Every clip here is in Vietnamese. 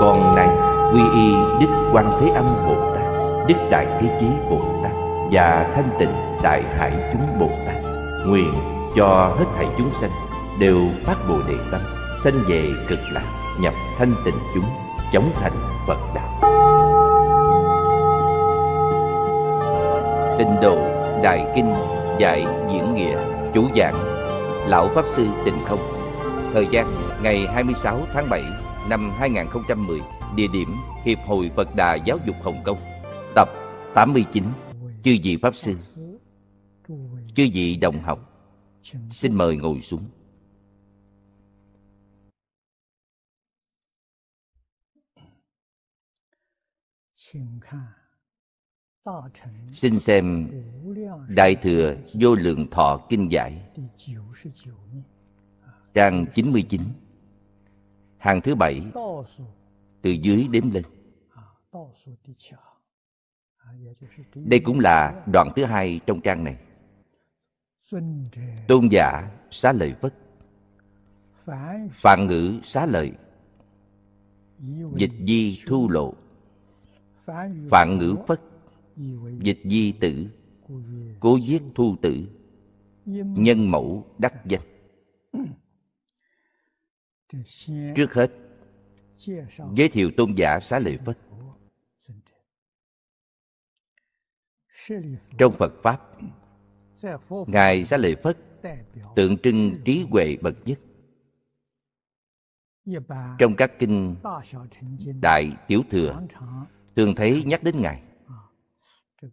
con này quy y đức quan thế âm bồ tát đức đại thế chí bồ tát và thanh tịnh đại hải chúng bồ tát nguyện cho hết thảy chúng sanh đều phát bồ đề tâm sanh về cực lạc nhập thanh tịnh chúng chống thành phật đạo tịnh độ đại kinh dạy diễn nghĩa chủ giảng lão pháp sư tịnh không thời gian ngày 26 tháng 7 năm 2010 Địa điểm Hiệp hội Phật Đà Giáo dục Hồng Kông Tập 89 Chư vị Pháp Sư Chư vị đồng học Xin mời ngồi xuống Xin xem Đại Thừa Vô Lượng Thọ Kinh Giải Trang 99 hàng thứ bảy từ dưới đếm lên đây cũng là đoạn thứ hai trong trang này tôn giả xá lợi phất phạn ngữ xá lợi dịch di thu lộ phạn ngữ phất dịch di tử cố giết thu tử nhân mẫu đắc danh trước hết giới thiệu tôn giả xá lợi phất trong phật pháp ngài xá lợi phất tượng trưng trí huệ bậc nhất trong các kinh đại tiểu thừa thường thấy nhắc đến ngài à,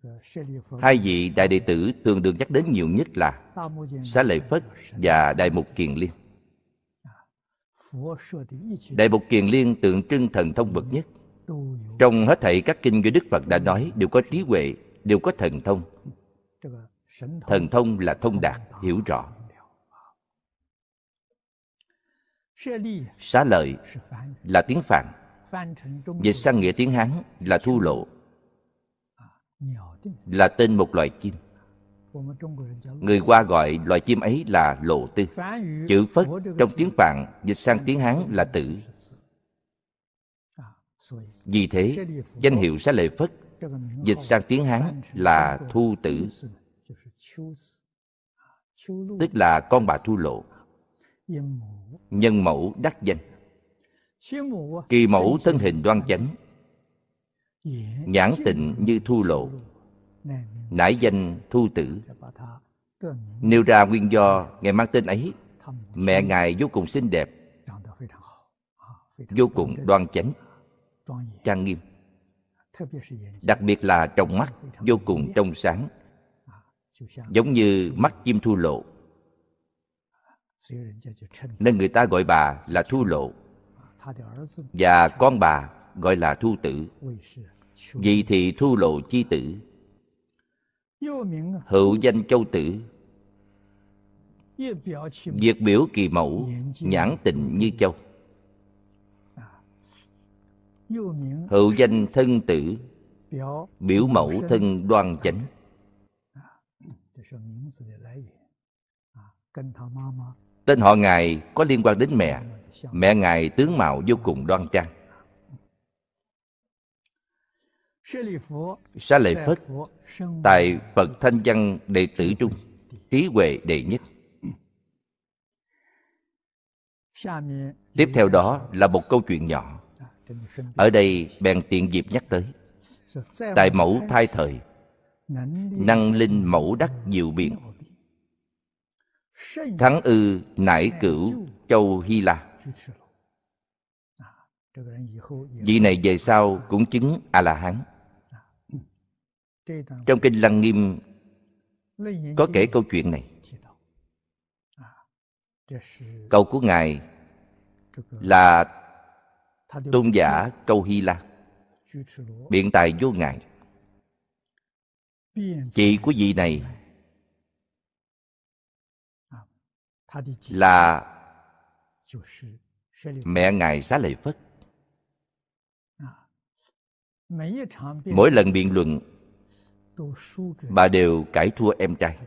hai vị đại đệ tử thường được nhắc đến nhiều nhất là xá lợi phất và đại mục kiền liên đại bục kiền liên tượng trưng thần thông bậc nhất trong hết thảy các kinh do đức phật đã nói đều có trí huệ đều có thần thông thần thông là thông đạt hiểu rõ xá lợi là tiếng phạn dịch sang nghĩa tiếng hán là thu lộ là tên một loài chim Người Hoa gọi loài chim ấy là lộ tư. Chữ Phất trong tiếng Phạn dịch sang tiếng Hán là tử. Vì thế, danh hiệu Xá Lợi Phất dịch sang tiếng Hán là thu tử, tức là con bà thu lộ. Nhân mẫu đắc danh. Kỳ mẫu thân hình đoan chánh, nhãn tịnh như thu lộ, nãi danh thu tử nêu ra nguyên do ngài mang tên ấy mẹ ngài vô cùng xinh đẹp vô cùng đoan chánh trang nghiêm đặc biệt là trong mắt vô cùng trong sáng giống như mắt chim thu lộ nên người ta gọi bà là thu lộ và con bà gọi là thu tử vì thì thu lộ chi tử hữu danh châu tử việc biểu kỳ mẫu nhãn tình như châu hữu danh thân tử biểu mẫu thân đoan chánh tên họ ngài có liên quan đến mẹ mẹ ngài tướng mạo vô cùng đoan trang Xá Lợi Phất Tại Phật Thanh Văn Đệ Tử Trung Trí huệ đệ nhất Tiếp theo đó là một câu chuyện nhỏ dạ, Ở đây bèn tiện dịp nhắc tới Tại mẫu thai thời Năng linh mẫu đắc diệu biện Thắng ư nải cửu châu Hy La Vị à, này về sau cũng chứng A-la-hán trong kinh lăng nghiêm có kể câu chuyện này câu của ngài là tôn giả câu hy la biện tài vô ngại chị của vị này là mẹ ngài xá lợi phất mỗi lần biện luận bà đều cải thua em trai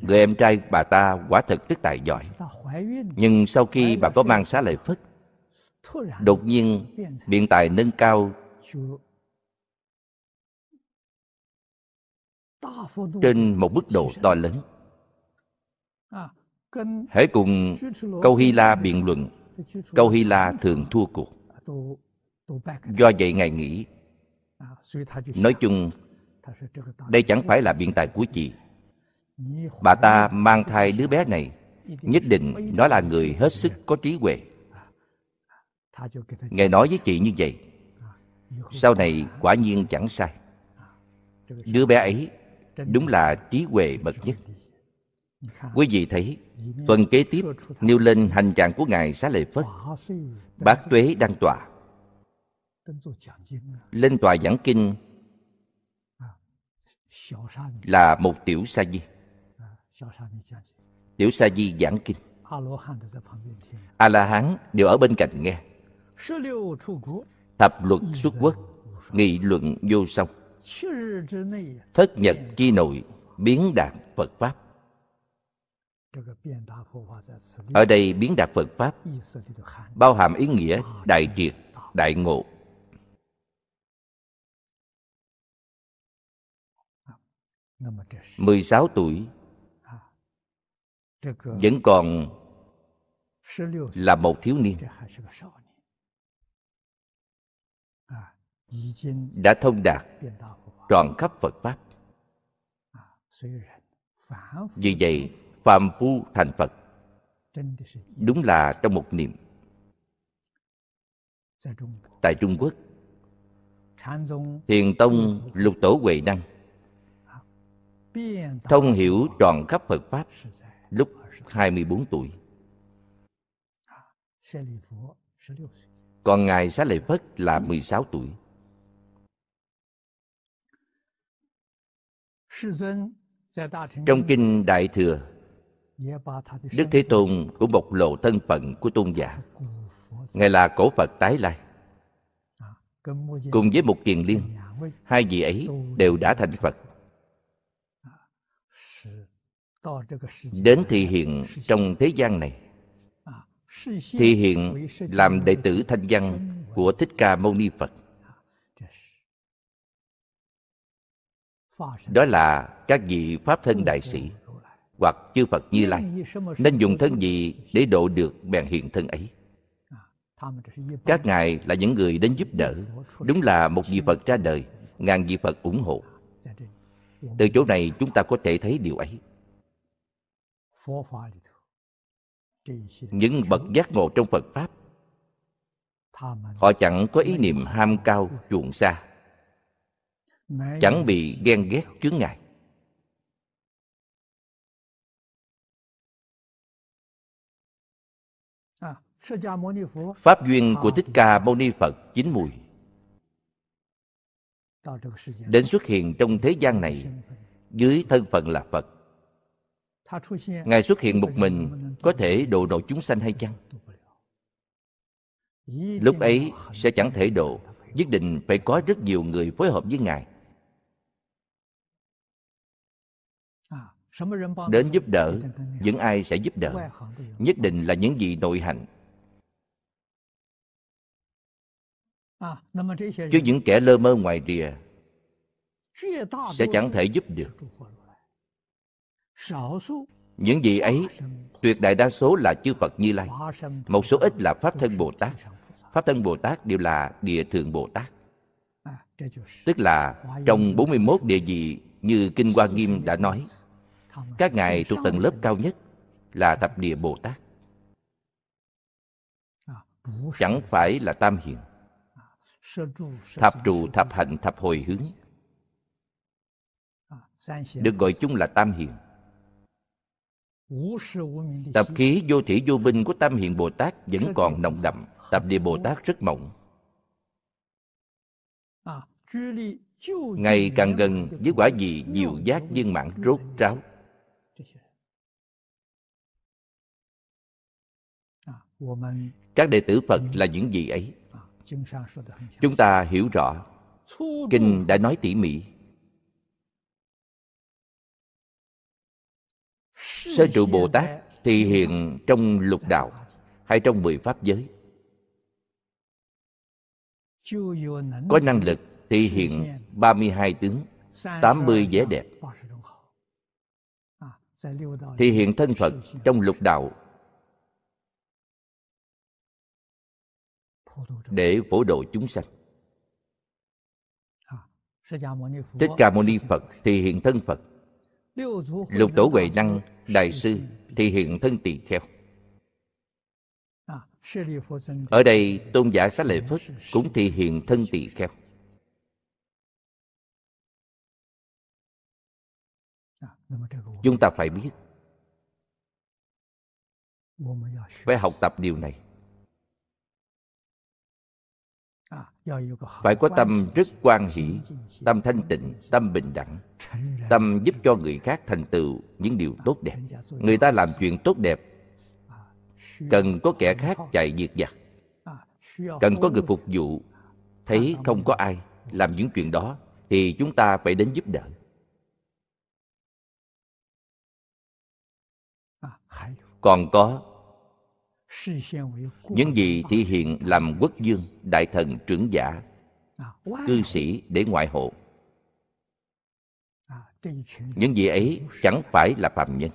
người em trai bà ta quả thật rất tài giỏi nhưng sau khi bà có mang xá lợi phất đột nhiên biện tài nâng cao trên một mức độ to lớn hễ cùng câu hy la biện luận câu hy la thường thua cuộc do vậy ngài nghĩ nói chung đây chẳng phải là biện tài của chị bà ta mang thai đứa bé này nhất định nó là người hết sức có trí huệ ngài nói với chị như vậy sau này quả nhiên chẳng sai đứa bé ấy đúng là trí huệ bậc nhất quý vị thấy tuần kế tiếp nêu lên hành trạng của ngài xá lợi phất bát tuế đăng tọa À? lên tòa giảng kinh à, là một tiểu sa di à, tiểu sa di giảng kinh a la hán đều ở bên cạnh nghe thập luật xuất quốc nghị luận vô song thất nhật chi nội biến đạt phật pháp ở đây biến đạt phật pháp bao hàm ý nghĩa đại triệt đại ngộ 16 tuổi à, vẫn còn là một thiếu niên à, đã thông đạt tròn khắp Phật Pháp. À, Vì vậy, phàm phu thành Phật đúng là trong một niệm. Tại Trung Quốc, Thiền Tông Lục Tổ Huệ Năng thông hiểu tròn khắp Phật Pháp lúc 24 tuổi. Còn Ngài Xá Lợi Phất là 16 tuổi. Trong Kinh Đại Thừa, Đức Thế Tôn cũng bộc lộ thân phận của tôn giả. Ngài là cổ Phật tái lai. Cùng với một kiền liên, hai vị ấy đều đã thành Phật đến thị hiện trong thế gian này thị hiện làm đệ tử thanh văn của thích ca mâu ni phật đó là các vị pháp thân đại sĩ hoặc chư phật như lai nên dùng thân gì để độ được bèn hiện thân ấy các ngài là những người đến giúp đỡ đúng là một vị phật ra đời ngàn vị phật ủng hộ từ chỗ này chúng ta có thể thấy điều ấy những bậc giác ngộ trong phật pháp họ chẳng có ý niệm ham cao chuộng xa chẳng bị ghen ghét chướng ngại pháp duyên của thích ca mâu ni phật chín mùi đến xuất hiện trong thế gian này dưới thân phận là phật ngài xuất hiện một mình có thể độ độ chúng sanh hay chăng lúc ấy sẽ chẳng thể độ nhất định phải có rất nhiều người phối hợp với ngài à, đến giúp đỡ những ai sẽ giúp đỡ nhất định là những gì nội hành à, chứ những kẻ lơ mơ ngoài rìa sẽ chẳng thể giúp được những vị ấy, tuyệt đại đa số là chư Phật Như Lai. Một số ít là Pháp Thân Bồ Tát. Pháp Thân Bồ Tát đều là Địa Thượng Bồ Tát. Tức là trong 41 địa vị như Kinh Hoa Nghiêm đã nói, các ngài thuộc tầng lớp cao nhất là Thập Địa Bồ Tát. Chẳng phải là Tam Hiền. Thập trụ, thập hạnh, thập hồi hướng. Được gọi chung là Tam Hiền Tập khí vô thủy vô binh của Tam Hiện Bồ Tát vẫn còn nồng đậm, tập địa Bồ Tát rất mộng. Ngày càng gần với quả gì nhiều giác viên mạng rốt ráo. Các đệ tử Phật là những gì ấy? Chúng ta hiểu rõ, Kinh đã nói tỉ mỉ sơ trụ bồ tát thì hiện trong lục đạo hay trong mười pháp giới có năng lực thì hiện 32 tướng, 80 vẻ đẹp. Thì hiện thân Phật trong lục đạo để phổ độ chúng sanh. Thích Ca Mâu Ni Phật thì hiện thân Phật lục tổ huệ năng đại sư thì hiện thân tỳ kheo ở đây tôn giả xá lợi phất cũng thì hiện thân tỳ kheo chúng ta phải biết phải học tập điều này phải có tâm rất quan hỷ tâm thanh tịnh tâm bình đẳng tâm giúp cho người khác thành tựu những điều tốt đẹp người ta làm chuyện tốt đẹp cần có kẻ khác chạy diệt giặc cần có người phục vụ thấy không có ai làm những chuyện đó thì chúng ta phải đến giúp đỡ còn có những gì thị hiện làm quốc dương đại thần trưởng giả cư sĩ để ngoại hộ những gì ấy chẳng phải là phạm nhân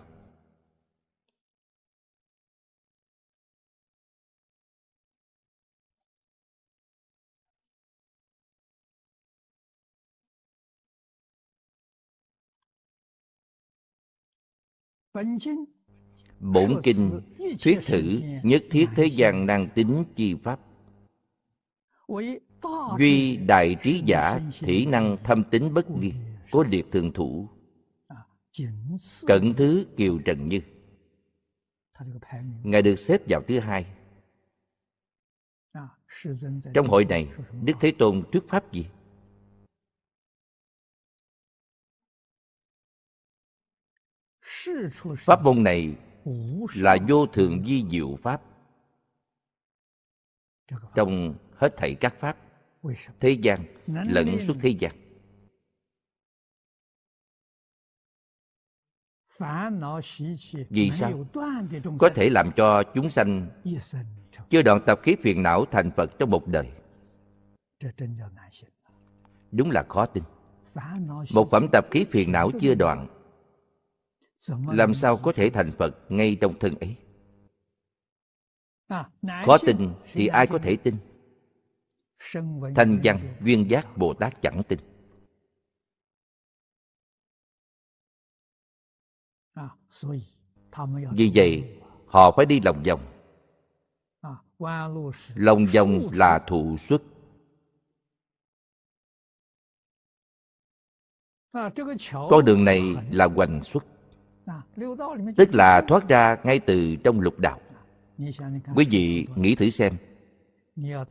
bổn kinh thuyết thử nhất thiết thế gian năng tính chi pháp duy đại trí giả thủy năng thâm tính bất nghi có liệt thường thủ à, cận thứ kiều trần như ngài được xếp vào thứ hai à, trong hội này đức thế tôn thuyết pháp gì pháp môn này là vô thường di diệu pháp trong hết thảy các pháp thế gian lẫn suốt thế gian vì sao có thể làm cho chúng sanh chưa đoạn tập khí phiền não thành phật trong một đời đúng là khó tin một phẩm tập khí phiền não chưa đoạn làm sao có thể thành phật ngay trong thân ấy khó à, tin thì ai có thể tin thanh văn duyên giác bồ tát chẳng tin à, vì vậy họ phải đi lòng vòng à, lòng vòng là thụ xuất con đường này là hoành xuất tức là thoát ra ngay từ trong lục đạo quý vị nghĩ thử xem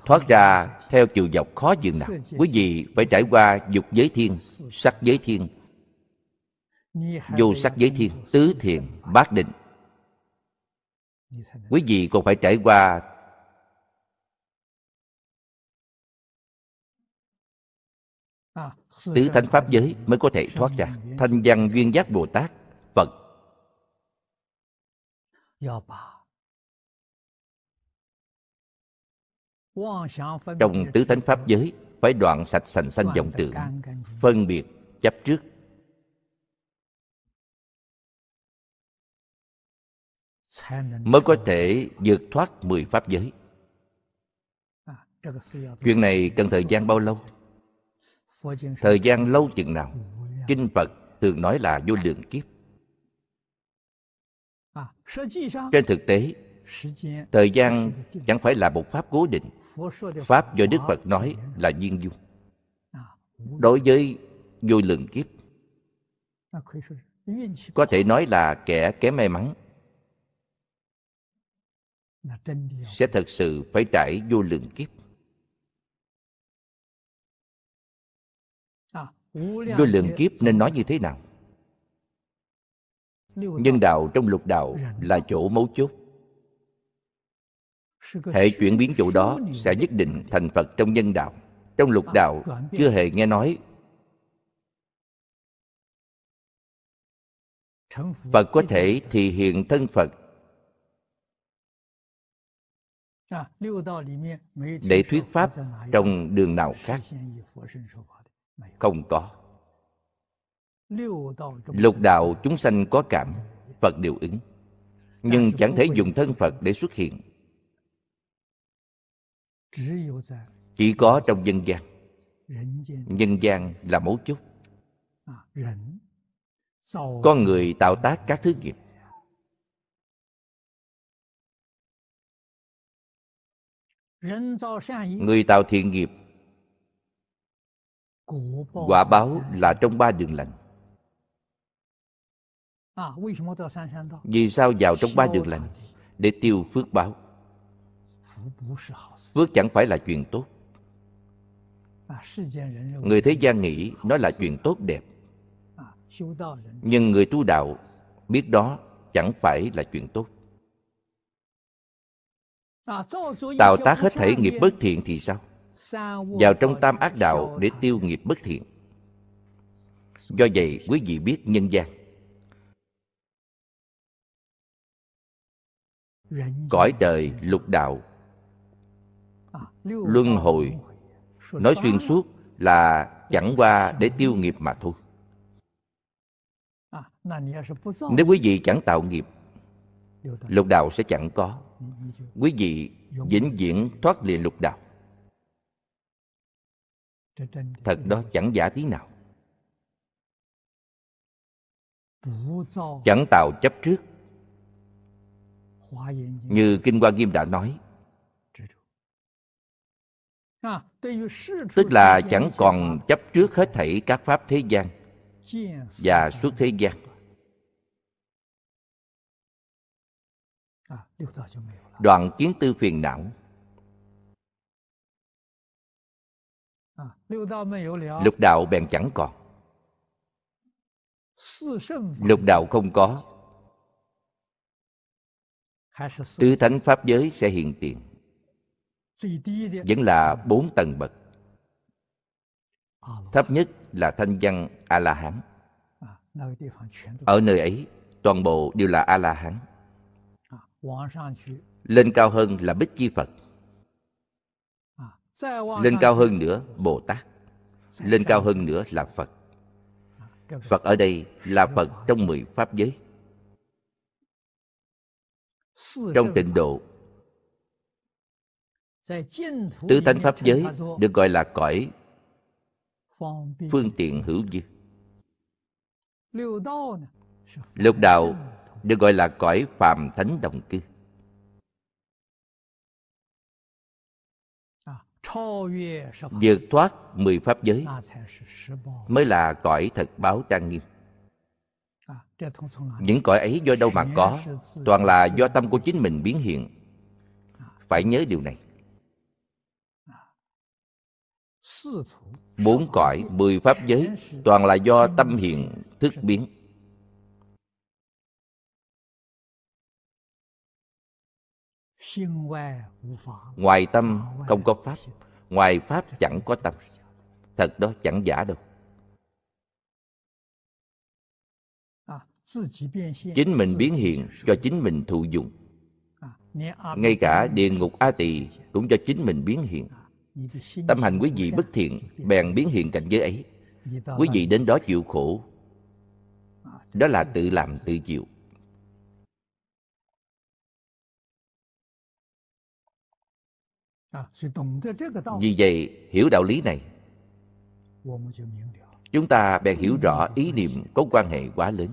thoát ra theo chiều dọc khó dường nào quý vị phải trải qua dục giới thiên sắc giới thiên vô sắc giới thiên tứ thiền bát định quý vị còn phải trải qua à, tứ thánh pháp giới mới có thể thoát ra thanh văn duyên giác bồ tát phật trong tứ thánh pháp giới phải đoạn sạch sành sanh vọng tưởng phân biệt chấp trước mới có thể vượt thoát mười pháp giới chuyện này cần thời gian bao lâu thời gian lâu chừng nào kinh phật thường nói là vô lượng kiếp trên thực tế thời gian chẳng phải là một pháp cố định pháp do đức phật nói là duyên dung đối với vô lượng kiếp có thể nói là kẻ kém may mắn sẽ thật sự phải trải vô lượng kiếp vô lượng kiếp nên nói như thế nào nhân đạo trong lục đạo là chỗ mấu chốt hệ chuyển biến chỗ đó sẽ nhất định thành phật trong nhân đạo trong lục đạo chưa hề nghe nói phật có thể thì hiện thân phật để thuyết pháp trong đường nào khác không có lục đạo chúng sanh có cảm phật điều ứng nhưng chẳng thể dùng thân phật để xuất hiện chỉ có trong dân gian nhân gian là mấu chốt à, con người tạo tác các thứ nghiệp người tạo thiện nghiệp quả báo là trong ba đường lành vì sao vào trong ba đường lành Để tiêu phước báo Phước chẳng phải là chuyện tốt Người thế gian nghĩ nó là chuyện tốt đẹp Nhưng người tu đạo biết đó chẳng phải là chuyện tốt Tạo tác hết thể nghiệp bất thiện thì sao? Vào trong tam ác đạo để tiêu nghiệp bất thiện Do vậy quý vị biết nhân gian cõi đời lục đạo à, luân hồi nói xuyên suốt là chẳng qua để tiêu nghiệp mà thôi à, nếu quý vị chẳng tạo nghiệp lục đạo sẽ chẳng có ừ, quý vị vĩnh viễn thoát liền lục đạo thật đó chẳng giả tí nào chẳng tạo chấp trước như kinh hoa nghiêm đã nói à, tức là chẳng còn chấp trước hết thảy các pháp thế gian và suốt thế gian à, đoạn kiến tư phiền não à, lục đạo bèn chẳng còn lục đạo không có tứ thánh pháp giới sẽ hiện tiền vẫn là bốn tầng bậc thấp nhất là thanh văn a la hán ở nơi ấy toàn bộ đều là a la hán lên cao hơn là bích chi phật lên cao hơn nữa bồ tát lên cao hơn nữa là phật à, phật ở đây là phật trong mười pháp giới trong tịnh độ tứ thánh pháp giới được gọi là cõi phương tiện hữu dư lục đạo được gọi là cõi phàm thánh đồng cư vượt thoát mười pháp giới mới là cõi thật báo trang nghiêm những cõi ấy do đâu mà có toàn là do tâm của chính mình biến hiện phải nhớ điều này bốn cõi mười pháp giới toàn là do tâm hiện thức biến ngoài tâm không có pháp ngoài pháp chẳng có tâm thật đó chẳng giả đâu chính mình biến hiện cho chính mình thụ dụng à, ngay cả địa ngục a tỳ cũng cho chính mình biến hiện à, tâm hành quý vị bất thiện bèn biến hiện cảnh giới ấy quý vị đến đó chịu khổ đó là tự làm tự chịu à, vì vậy hiểu đạo lý này chúng ta bèn hiểu rõ ý niệm có quan hệ quá lớn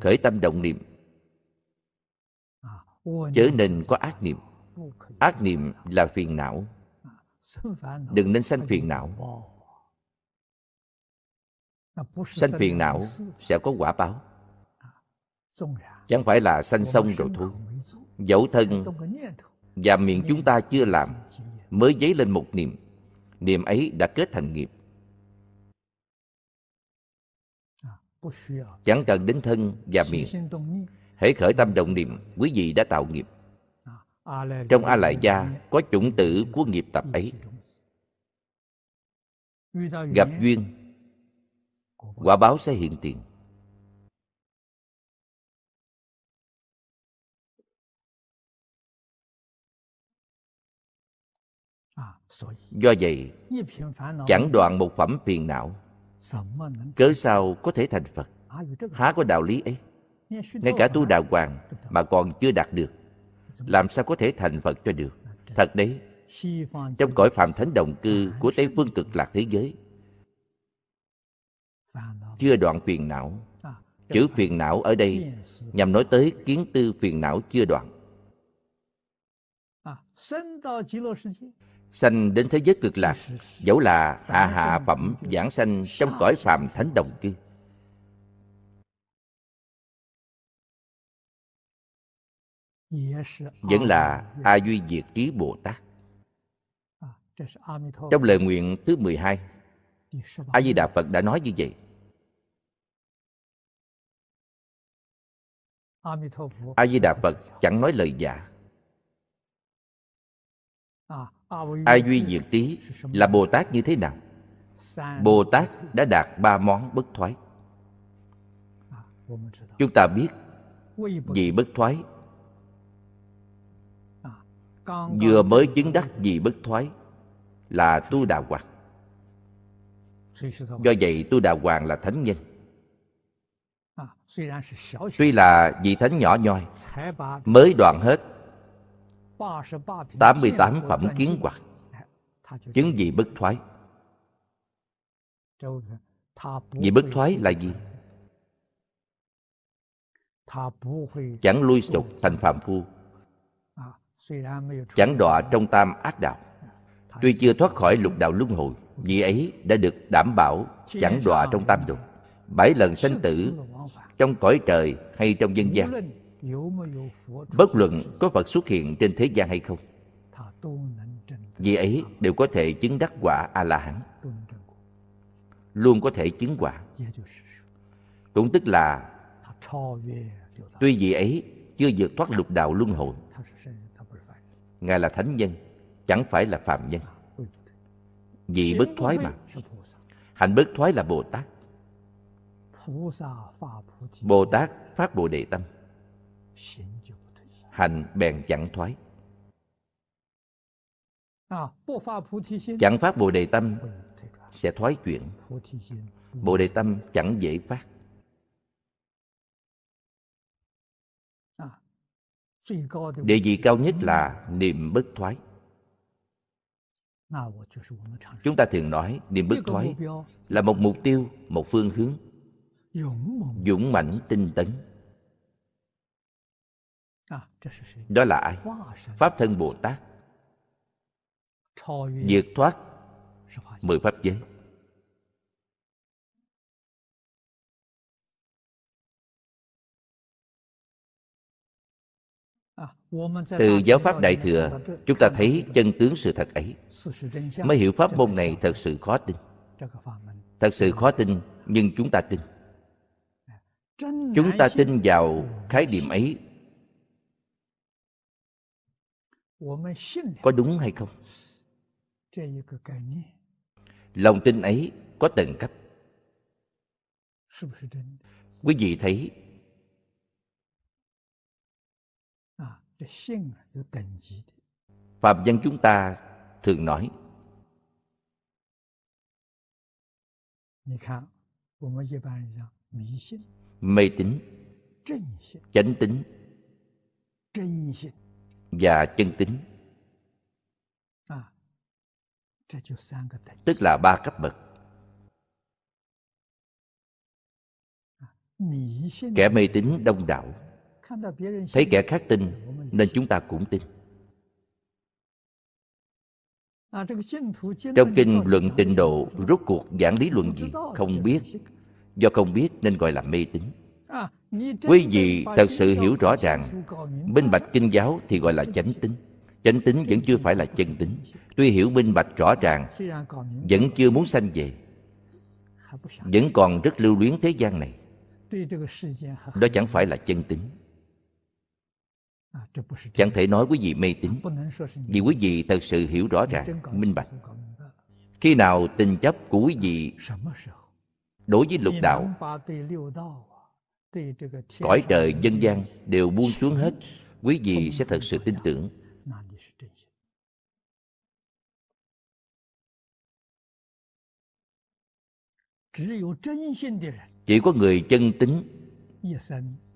khởi tâm động niệm chớ nên có ác niệm ác niệm là phiền não đừng nên sanh phiền não sanh phiền não sẽ có quả báo chẳng phải là sanh xong rồi thôi dẫu thân và miệng chúng ta chưa làm mới dấy lên một niệm niệm ấy đã kết thành nghiệp chẳng cần đến thân và miệng hễ khởi tâm động niệm quý vị đã tạo nghiệp trong a lại gia có chủng tử của nghiệp tập ấy gặp duyên quả báo sẽ hiện tiền do vậy chẳng đoạn một phẩm phiền não cớ sao có thể thành phật há có đạo lý ấy ngay cả tu đạo hoàng mà còn chưa đạt được làm sao có thể thành phật cho được thật đấy trong cõi phạm thánh đồng cư của tây phương cực lạc thế giới chưa đoạn phiền não chữ phiền não ở đây nhằm nói tới kiến tư phiền não chưa đoạn sanh đến thế giới cực lạc dẫu là a hạ phẩm giảng sanh trong cõi phàm thánh đồng cư vẫn là a duy diệt trí bồ tát trong lời nguyện thứ 12 a di đà phật đã nói như vậy a di đà phật chẳng nói lời giả Ai duy diệt tí là bồ tát như thế nào bồ tát đã đạt ba món bất thoái chúng ta biết vị bất thoái vừa mới chứng đắc vị bất thoái là tu đà hoàng do vậy tu đà hoàng là thánh nhân tuy là vị thánh nhỏ nhoi mới đoạn hết 88 phẩm kiến quạt Chứng gì bất thoái Vì bất thoái là gì? Chẳng lui sụp thành phạm phu Chẳng đọa trong tam ác đạo Tuy chưa thoát khỏi lục đạo luân hồi Vì ấy đã được đảm bảo Chẳng đọa trong tam dục Bảy lần sanh tử Trong cõi trời hay trong dân gian bất luận có phật xuất hiện trên thế gian hay không vì ấy đều có thể chứng đắc quả a la hán luôn có thể chứng quả cũng tức là tuy vị ấy chưa vượt thoát lục đạo luân hồi ngài là thánh nhân chẳng phải là phạm nhân vì bất thoái mà hành bất thoái là bồ tát bồ tát phát bồ đề tâm hành bèn chẳng thoái à, chẳng phát bồ đề tâm sẽ thoái chuyển bồ đề tâm chẳng dễ phát à, địa vị cao nhất là niệm bất thoái chúng ta thường nói niệm bất thoái là một mục tiêu một phương hướng dũng mãnh tinh tấn đó là ai pháp thân bồ tát vượt thoát mười pháp giới từ giáo pháp đại thừa chúng ta thấy chân tướng sự thật ấy mới hiểu pháp môn này thật sự khó tin thật sự khó tin nhưng chúng ta tin chúng ta tin vào khái niệm ấy có đúng hay không lòng tin ấy có tầng cấp quý vị thấy phạm dân chúng ta thường nói mê tín chánh tín và chân tính à, tức là ba cấp bậc à, kẻ mê tín đông đảo thấy kẻ khác tin nên chúng ta cũng tin à, trong kinh luận tịnh độ rốt cuộc giảng lý luận gì không biết do không biết nên gọi là mê tín quý vị thật sự hiểu rõ ràng minh bạch kinh giáo thì gọi là chánh tính chánh tính vẫn chưa phải là chân tính tuy hiểu minh bạch rõ ràng vẫn chưa muốn sanh về vẫn còn rất lưu luyến thế gian này đó chẳng phải là chân tính chẳng thể nói quý vị mê tín vì quý vị thật sự hiểu rõ ràng minh bạch khi nào tình chấp của quý vị đối với lục đạo cõi đời dân gian đều buông xuống hết quý vị sẽ thật sự tin tưởng chỉ có người chân tính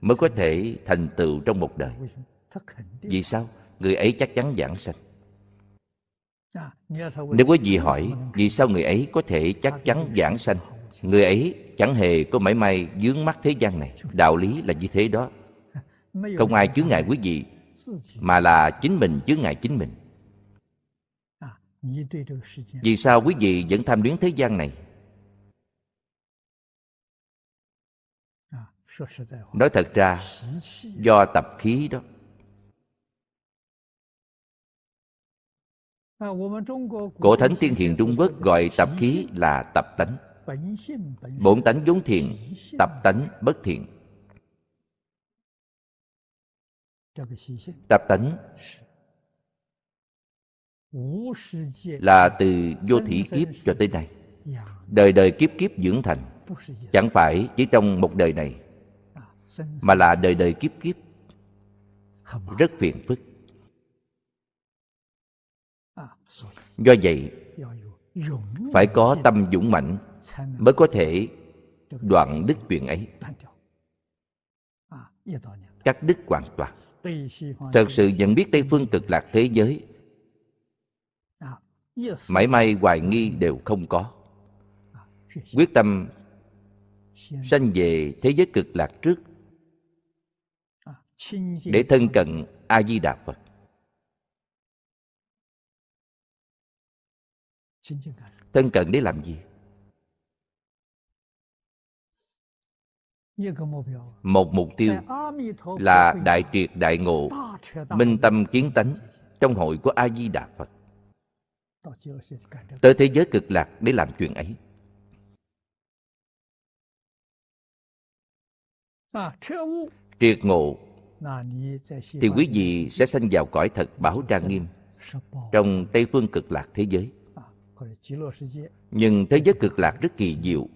mới có thể thành tựu trong một đời vì sao người ấy chắc chắn giảng sanh à, nếu quý vị hỏi vì sao người ấy có thể chắc chắn giảng sanh người ấy chẳng hề có mảy may dướng mắt thế gian này đạo lý là như thế đó không ai chướng ngại quý vị mà là chính mình chướng ngại chính mình vì sao quý vị vẫn tham luyến thế gian này nói thật ra do tập khí đó cổ thánh tiên hiền trung quốc gọi tập khí là tập tánh bổn tánh vốn thiện tập tánh bất thiện tập tánh là từ vô thủy kiếp cho tới nay đời đời kiếp kiếp dưỡng thành chẳng phải chỉ trong một đời này mà là đời đời kiếp kiếp rất phiền phức do vậy phải có tâm dũng mãnh mới có thể đoạn đức chuyện ấy cắt đứt hoàn toàn thật sự nhận biết tây phương cực lạc thế giới mãi may hoài nghi đều không có quyết tâm sanh về thế giới cực lạc trước để thân cận a di đà phật thân cận để làm gì một mục tiêu là đại triệt đại ngộ minh tâm kiến tánh trong hội của a di đà phật tới thế giới cực lạc để làm chuyện ấy triệt ngộ thì quý vị sẽ sanh vào cõi thật bảo trang nghiêm trong tây phương cực lạc thế giới nhưng thế giới cực lạc rất kỳ diệu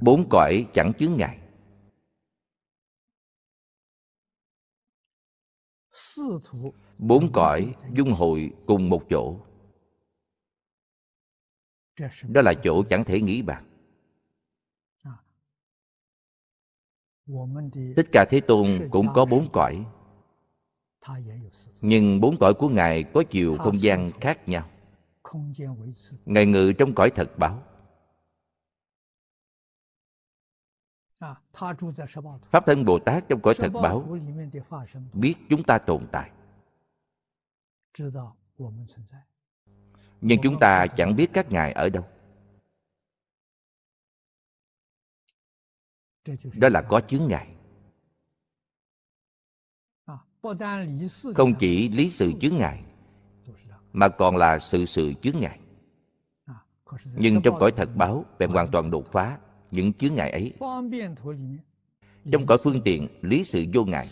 bốn cõi chẳng chướng ngại bốn cõi dung hội cùng một chỗ đó là chỗ chẳng thể nghĩ bàn Tất cả thế tôn cũng có bốn cõi nhưng bốn cõi của ngài có chiều không gian khác nhau ngài ngự trong cõi thật báo À, Pháp thân Bồ Tát trong cõi thật báo biết chúng ta tồn tại. Nhưng chúng ta chẳng biết các ngài ở đâu. Đó là có chướng ngại. Không chỉ lý sự chướng ngại, mà còn là sự sự chướng ngại. À, Nhưng trong cõi thật báo, bèn hoàn toàn đột phá, những chướng ngại ấy trong cõi phương tiện lý sự vô ngại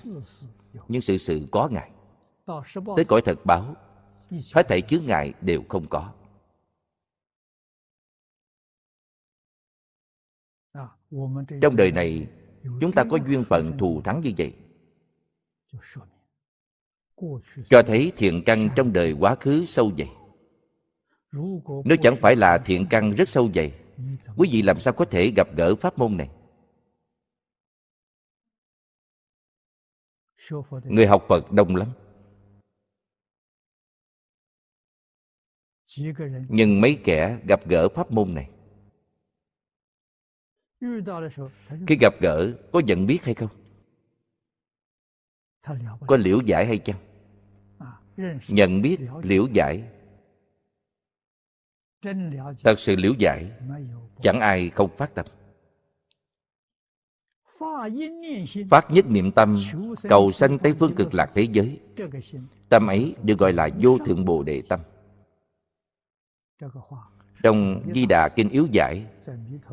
nhưng sự sự có ngại tới cõi thật báo hết thảy chướng ngại đều không có trong đời này chúng ta có duyên phận thù thắng như vậy cho thấy thiện căn trong đời quá khứ sâu dày nếu chẳng phải là thiện căn rất sâu dày quý vị làm sao có thể gặp gỡ pháp môn này người học phật đông lắm nhưng mấy kẻ gặp gỡ pháp môn này khi gặp gỡ có nhận biết hay không có liễu giải hay chăng nhận biết liễu giải thật sự liễu giải chẳng ai không phát tâm phát nhất niệm tâm cầu sanh tây phương cực lạc thế giới tâm ấy được gọi là vô thượng bồ đề tâm trong di đà kinh yếu giải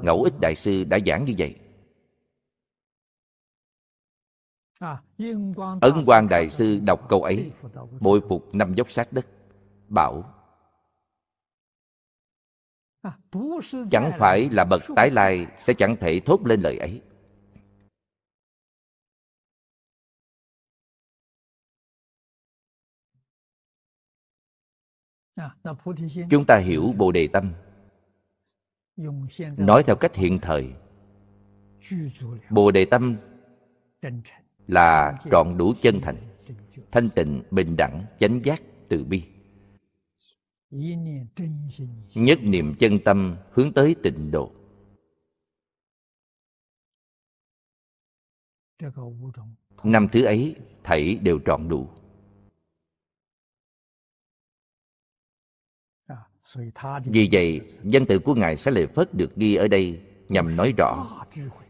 ngẫu ích đại sư đã giảng như vậy à, ấn quang đại sư đọc câu ấy bội phục năm dốc sát đất bảo chẳng phải là bậc tái lai sẽ chẳng thể thốt lên lời ấy chúng ta hiểu bồ đề tâm nói theo cách hiện thời bồ đề tâm là trọn đủ chân thành thanh tịnh bình đẳng chánh giác từ bi nhất niệm chân tâm hướng tới tịnh độ năm thứ ấy thảy đều trọn đủ vì vậy danh tự của ngài sẽ lợi phất được ghi ở đây nhằm nói rõ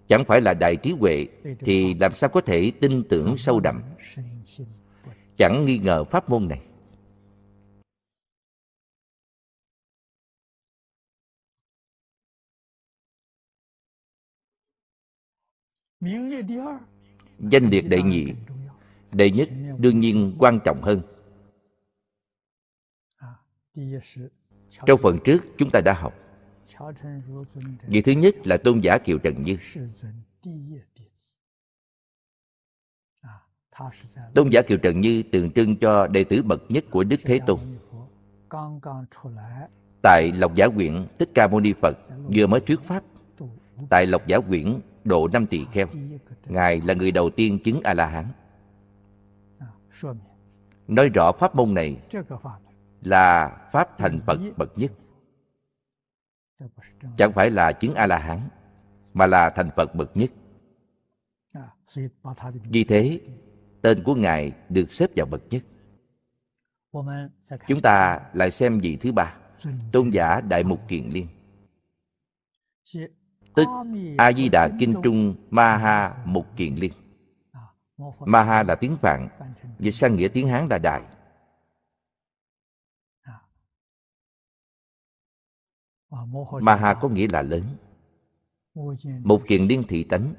chẳng phải là đại trí huệ thì làm sao có thể tin tưởng sâu đậm chẳng nghi ngờ pháp môn này danh liệt đệ nhị đệ nhất đương nhiên quan trọng hơn à, trong phần trước chúng ta đã học vị thứ nhất là tôn giả kiều trần như à, tôn giả kiều trần như tượng trưng cho đệ tử bậc nhất của đức thế tôn tại lộc giả quyển thích ca mâu ni phật vừa mới thuyết pháp tại lộc giả quyển độ năm tỳ kheo ngài là người đầu tiên chứng a la hán nói rõ pháp môn này là pháp thành phật bậc nhất chẳng phải là chứng a la hán mà là thành phật bậc nhất vì thế tên của ngài được xếp vào bậc nhất chúng ta lại xem vị thứ ba tôn giả đại mục kiền liên tức a di đà kinh trung maha mục kiền liên maha là tiếng phạn dịch sang nghĩa tiếng hán là đại maha có nghĩa là lớn một kiền liên thị tánh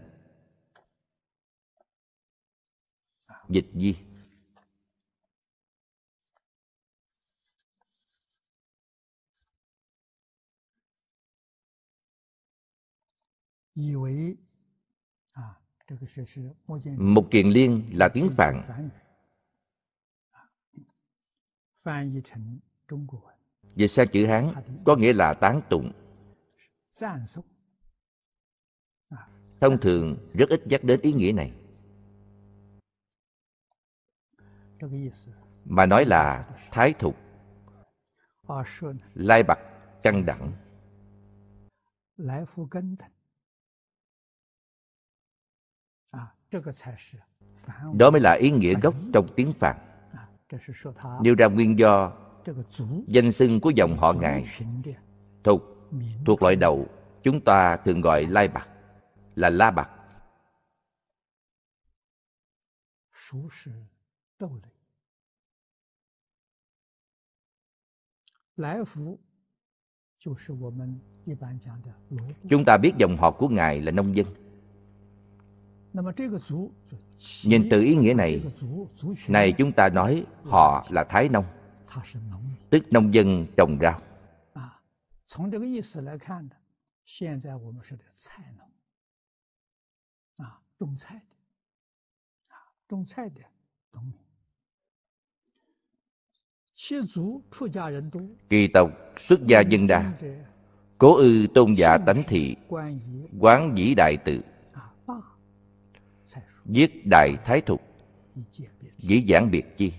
dịch di mục kiền liên là tiếng Phạn Dịch sang chữ Hán có nghĩa là tán tụng à Thông thường rất ít nhắc đến ý nghĩa này Mà nói là thái thục Lai bạc căng đẳng Đó mới là ý nghĩa gốc trong tiếng Phạn Nêu ra nguyên do Danh xưng của dòng họ ngài Thuộc Thuộc loại đầu Chúng ta thường gọi lai bạc Là la bạc Chúng ta biết dòng họ của Ngài là nông dân Nhìn từ ý nghĩa này, này chúng ta nói họ là Thái Nông, tức nông dân trồng rau. À, Kỳ tộc xuất gia dân đa, cố ư tôn giả tánh thị, quán dĩ đại tự. Giết đại thái thục Dĩ giảng biệt chi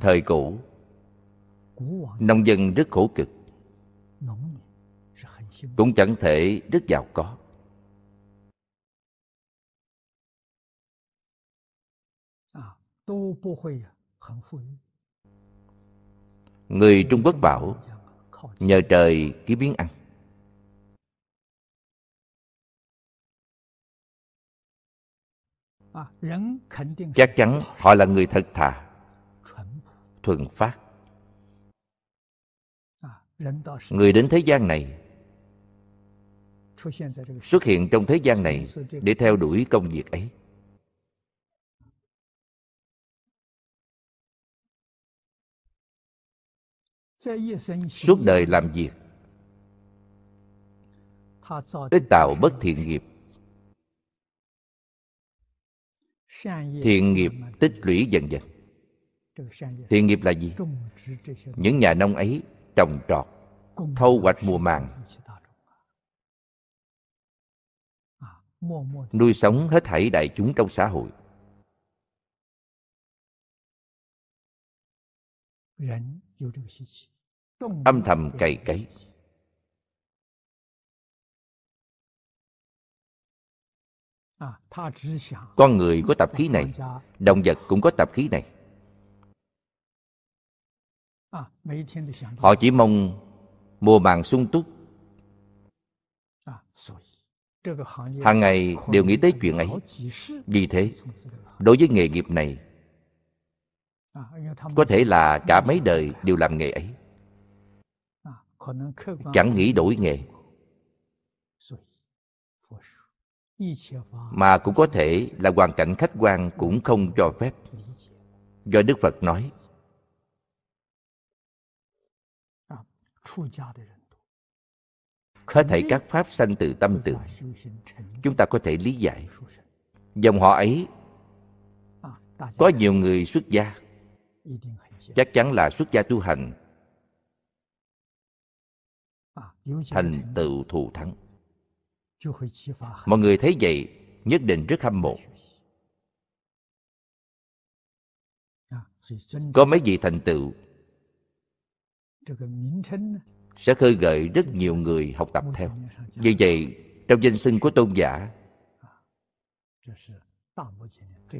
Thời cũ Nông dân rất khổ cực Cũng chẳng thể rất giàu có Người Trung Quốc bảo Nhờ trời ký biến ăn Chắc chắn họ là người thật thà Thuần phát Người đến thế gian này Xuất hiện trong thế gian này Để theo đuổi công việc ấy suốt đời làm việc ít tạo bất thiện nghiệp thiện nghiệp tích lũy dần dần thiện nghiệp là gì những nhà nông ấy trồng trọt thâu hoạch mùa màng nuôi sống hết thảy đại chúng trong xã hội âm thầm cày cấy con người có tập khí này động vật cũng có tập khí này họ chỉ mong mùa màng sung túc hàng ngày đều nghĩ tới chuyện ấy vì thế đối với nghề nghiệp này À, có thể là cả mấy đời đều làm nghề ấy à, chẳng nghĩ đổi nghề mà cũng có thể là hoàn cảnh khách quan cũng không cho phép do đức phật nói à, hết thảy các pháp sanh từ tâm từ chúng ta có thể lý giải dòng họ ấy có nhiều người xuất gia chắc chắn là xuất gia tu hành à, thành tựu thù thắng mọi người thấy vậy nhất định rất hâm mộ à, có mấy vị thành tựu sẽ khơi gợi rất nhiều người học tập theo vì vậy trong danh xưng của tôn giả à,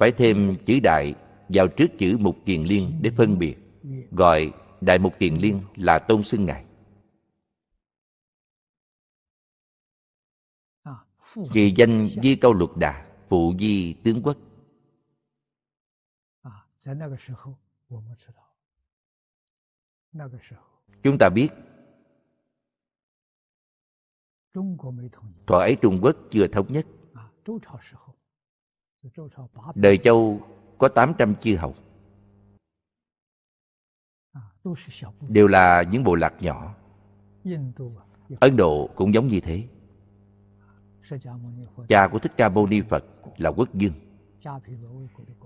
phải thêm chữ đại vào trước chữ mục kiền liên để phân biệt gọi đại mục kiền liên là tôn xưng ngài kỳ danh di câu luật đà phụ di tướng quốc chúng ta biết thuở ấy trung quốc chưa thống nhất đời châu có 800 chư hầu. À, Đều là những bộ lạc nhỏ. À? Ấn Độ cũng giống như thế. Cha của Thích Ca Mâu Ni Phật là quốc dương.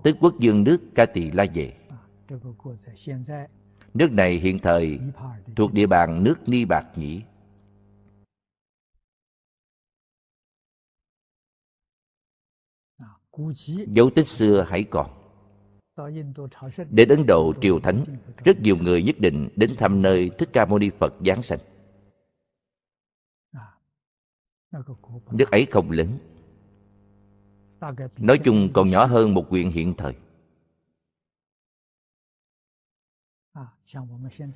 Tức quốc dương nước Ca Tỳ La Về. À, nước này hiện thời thuộc địa bàn nước Ni Bạc Nhĩ. Dấu tích xưa hãy còn Đến Ấn Độ triều thánh, rất nhiều người nhất định đến thăm nơi Thích Ca Mâu Ni Phật giáng sanh. Nước ấy không lớn. Nói chung còn nhỏ hơn một huyện hiện thời.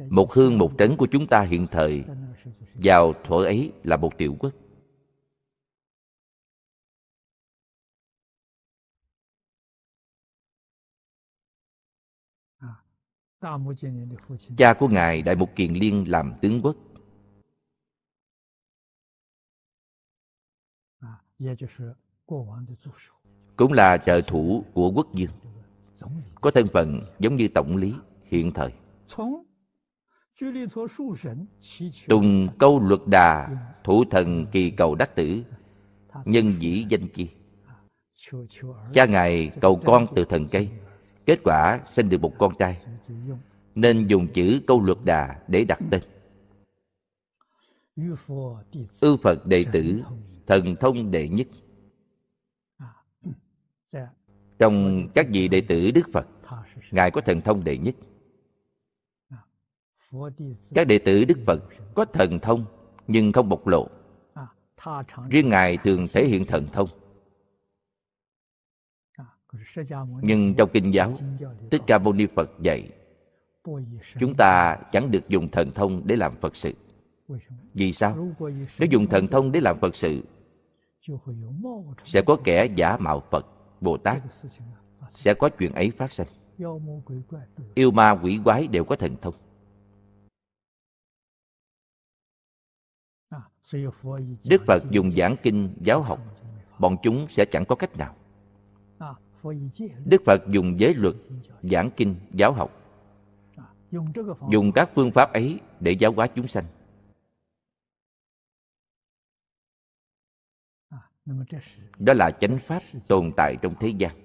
Một hương một trấn của chúng ta hiện thời vào thuở ấy là một tiểu quốc. Cha của Ngài Đại Mục Kiền Liên làm tướng quốc à, Cũng là trợ thủ của quốc dương Có thân phận giống như tổng lý hiện thời Tùng câu luật đà Thủ thần kỳ cầu đắc tử Nhân dĩ danh chi à, Cha Ngài cầu con từ thần cây kết quả sinh được một con trai nên dùng chữ câu luật đà để đặt tên ư phật đệ tử thần thông đệ nhất trong các vị đệ tử đức phật ngài có thần thông đệ nhất các đệ tử đức phật có thần thông nhưng không bộc lộ riêng ngài thường thể hiện thần thông nhưng trong kinh giáo thích ca mâu ni phật dạy chúng ta chẳng được dùng thần thông để làm phật sự vì sao nếu dùng thần thông để làm phật sự sẽ có kẻ giả mạo phật bồ tát sẽ có chuyện ấy phát sinh yêu ma quỷ quái đều có thần thông đức phật dùng giảng kinh giáo học bọn chúng sẽ chẳng có cách nào đức phật dùng giới luật giảng kinh giáo học à, dùng các phương pháp ấy để giáo hóa chúng sanh đó là chánh pháp tồn tại trong thế gian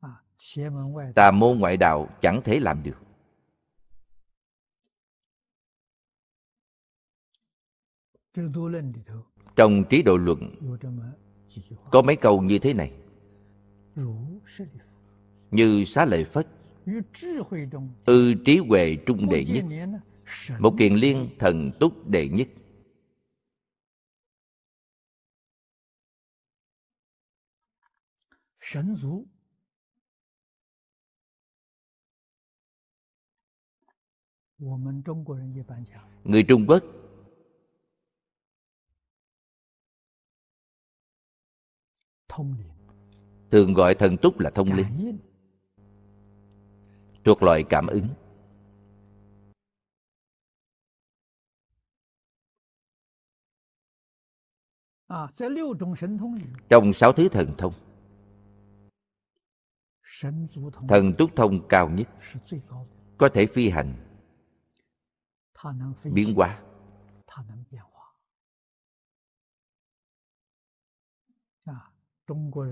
à, tà môn ngoại đạo chẳng thể làm được Trong trí độ luận ờ, có mấy câu như thế này. Như xá lợi phất, ư trí huệ trung đệ nhất, ờ, một kiền liên thần túc đệ nhất. Thần 族 người trung quốc thường gọi thần túc là thông linh thuộc loại cảm ứng à, trong sáu thứ thần thông thần túc thông cao nhất có thể phi hành biến hóa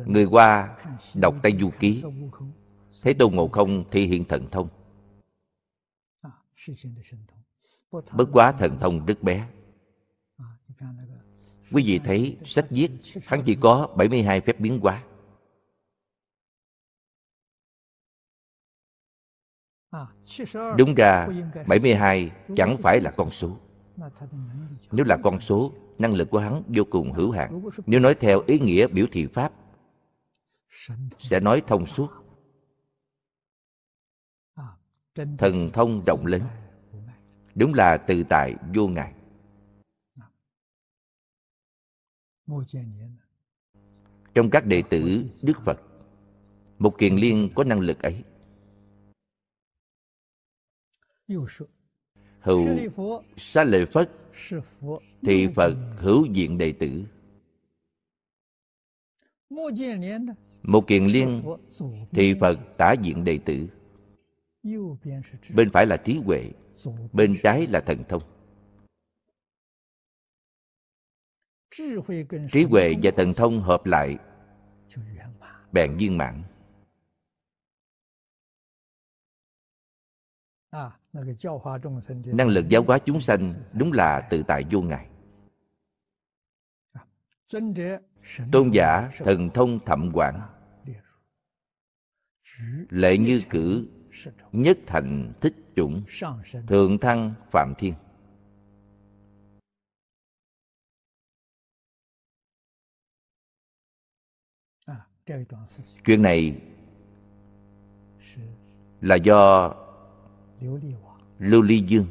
Người qua đọc Tây Du Ký Thế Tôn Ngộ Không thi hiện thần thông à, Bất quá thần thông rất bé à, Quý vị thấy sách viết Hắn chỉ có 72 phép biến hóa à, Đúng ra 72 chẳng phải là con số nếu là con số, năng lực của hắn vô cùng hữu hạn. Nếu nói theo ý nghĩa biểu thị Pháp, sẽ nói thông suốt. Thần thông rộng lớn, đúng là tự tại vô ngại. Trong các đệ tử Đức Phật, một kiền liên có năng lực ấy hữu Sa lợi phất thì phật hữu diện đệ tử một kiện liên thì phật tả diện đệ tử bên phải là trí huệ bên trái là thần thông trí huệ và thần thông hợp lại bèn viên mãn à, năng lực giáo hóa chúng sanh đúng là tự tại vô ngại tôn giả thần thông thậm quảng lệ như cử nhất thành thích chủng thượng thăng phạm thiên chuyện này là do lưu ly dương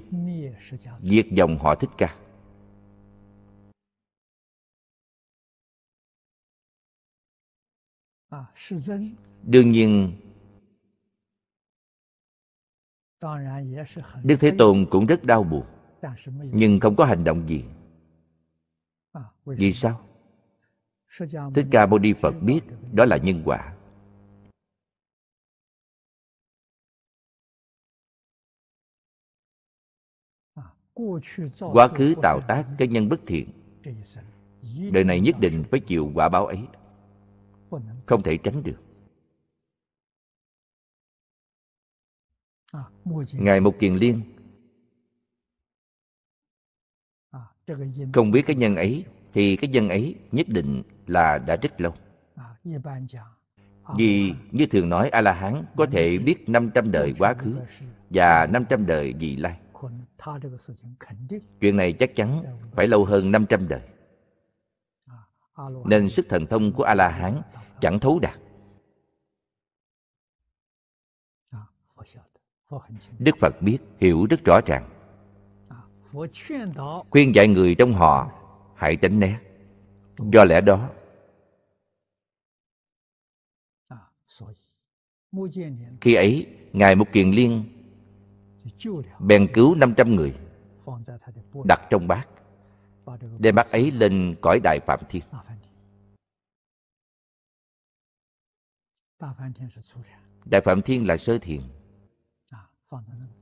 diệt dòng họ thích ca đương nhiên đức thế tôn cũng rất đau buồn nhưng không có hành động gì vì sao thích ca mâu ni phật biết đó là nhân quả quá khứ tạo tác cái nhân bất thiện đời này nhất định phải chịu quả báo ấy không thể tránh được ngài một kiền liên không biết cái nhân ấy thì cái nhân ấy nhất định là đã rất lâu vì như thường nói a la hán có thể biết 500 đời quá khứ và 500 đời vị lai Chuyện này chắc chắn phải lâu hơn 500 đời. À, Nên sức thần thông của A-la-hán chẳng thấu đạt. À, Đức Phật biết, hiểu rất rõ ràng. À, Khuyên dạy người trong họ hãy tránh né. Do lẽ đó, khi ấy, Ngài Mục Kiền Liên bèn cứu 500 người đặt trong bát đem bát ấy lên cõi đại phạm thiên đại phạm thiên là sơ thiền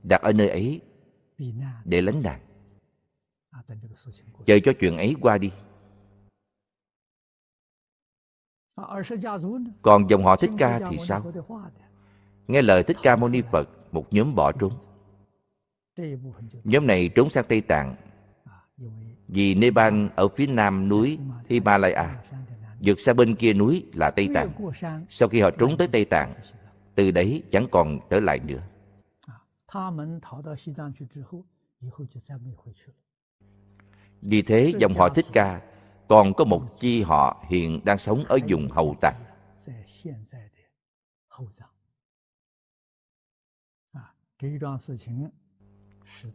đặt ở nơi ấy để lánh nạn chờ cho chuyện ấy qua đi còn dòng họ thích ca thì sao nghe lời thích ca mâu ni phật một nhóm bỏ trốn Nhóm này trốn sang Tây Tạng vì Nepal ở phía nam núi Himalaya, vượt xa bên kia núi là Tây Tạng. Sau khi họ trốn tới Tây Tạng, từ đấy chẳng còn trở lại nữa. Vì thế dòng họ Thích Ca còn có một chi họ hiện đang sống ở vùng Hậu Tạng.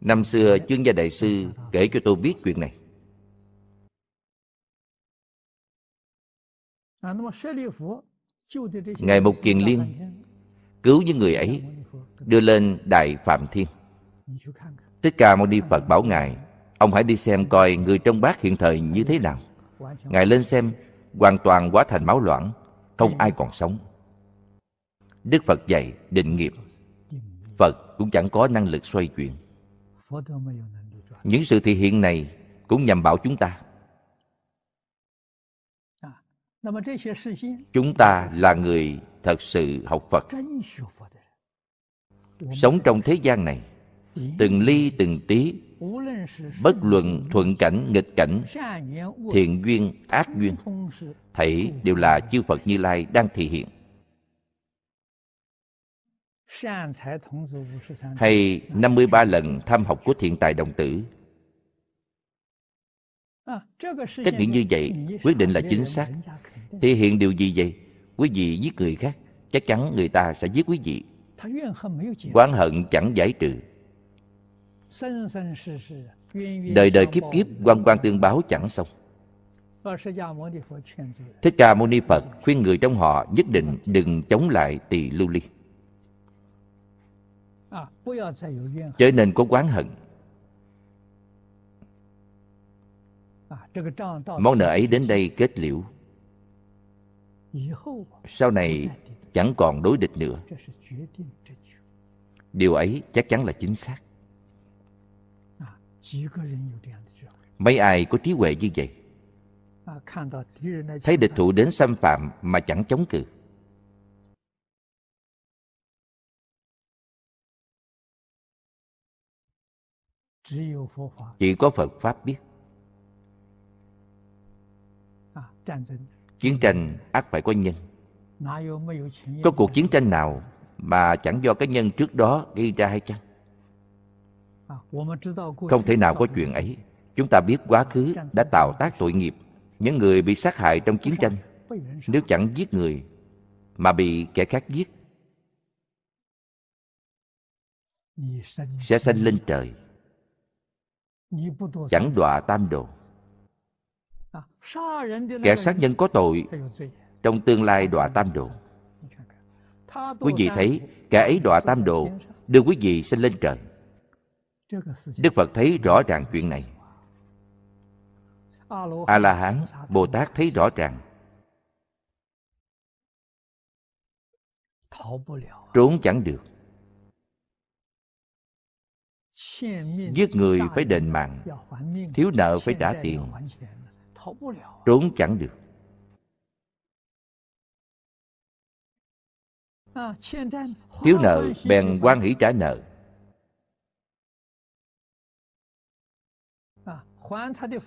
Năm xưa chuyên gia đại sư kể cho tôi biết chuyện này Ngài Mục Kiền Liên cứu những người ấy đưa lên Đại Phạm Thiên. Tất cả Mâu đi Phật bảo Ngài, ông hãy đi xem coi người trong bát hiện thời như thế nào. Ngài lên xem, hoàn toàn quá thành máu loãng, không ai còn sống. Đức Phật dạy định nghiệp, Phật cũng chẳng có năng lực xoay chuyển những sự thể hiện này cũng nhằm bảo chúng ta chúng ta là người thật sự học phật sống trong thế gian này từng ly từng tí bất luận thuận cảnh nghịch cảnh thiện duyên ác duyên thảy đều là chư phật như lai đang thể hiện hay 53 lần tham học của thiện tài đồng tử. Cách nghĩ như vậy quyết định là chính xác. Thể hiện điều gì vậy? Quý vị giết người khác, chắc chắn người ta sẽ giết quý vị. Quán hận chẳng giải trừ. Đời đời kiếp kiếp quan quan tương báo chẳng xong. Thích Ca Mâu Ni Phật khuyên người trong họ nhất định đừng chống lại tỳ lưu ly. Trở nên có quán hận Món nợ ấy đến đây kết liễu Sau này chẳng còn đối địch nữa Điều ấy chắc chắn là chính xác Mấy ai có trí huệ như vậy Thấy địch thủ đến xâm phạm mà chẳng chống cự chỉ có phật pháp biết à, chiến tranh ác phải có nhân có cuộc chiến tranh nào mà chẳng do cái nhân trước đó gây ra hay chăng không thể nào có chuyện ấy chúng ta biết quá khứ đã tạo tác tội nghiệp những người bị sát hại trong chiến tranh nếu chẳng giết người mà bị kẻ khác giết sẽ sanh lên trời chẳng đọa tam đồ kẻ sát nhân có tội trong tương lai đọa tam độ quý vị thấy kẻ ấy đọa tam độ đưa quý vị sinh lên trời đức phật thấy rõ ràng chuyện này a la hán bồ tát thấy rõ ràng trốn chẳng được giết người phải đền mạng thiếu nợ phải trả tiền trốn chẳng được thiếu nợ bèn quan hỷ trả nợ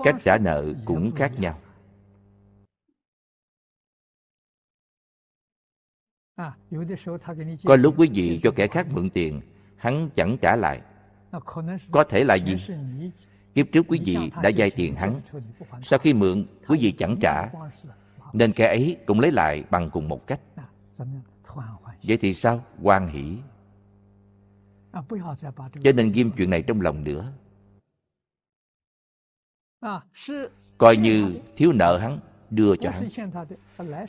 cách trả nợ cũng khác nhau có lúc quý vị cho kẻ khác mượn tiền hắn chẳng trả lại có thể là gì kiếp trước quý vị đã vay tiền hắn sau khi mượn quý vị chẳng trả nên kẻ ấy cũng lấy lại bằng cùng một cách à, vậy thì sao hoan hỷ à, cho nên ghim chuyện này trong lòng nữa à, coi như thiếu nợ hắn đưa cho hắn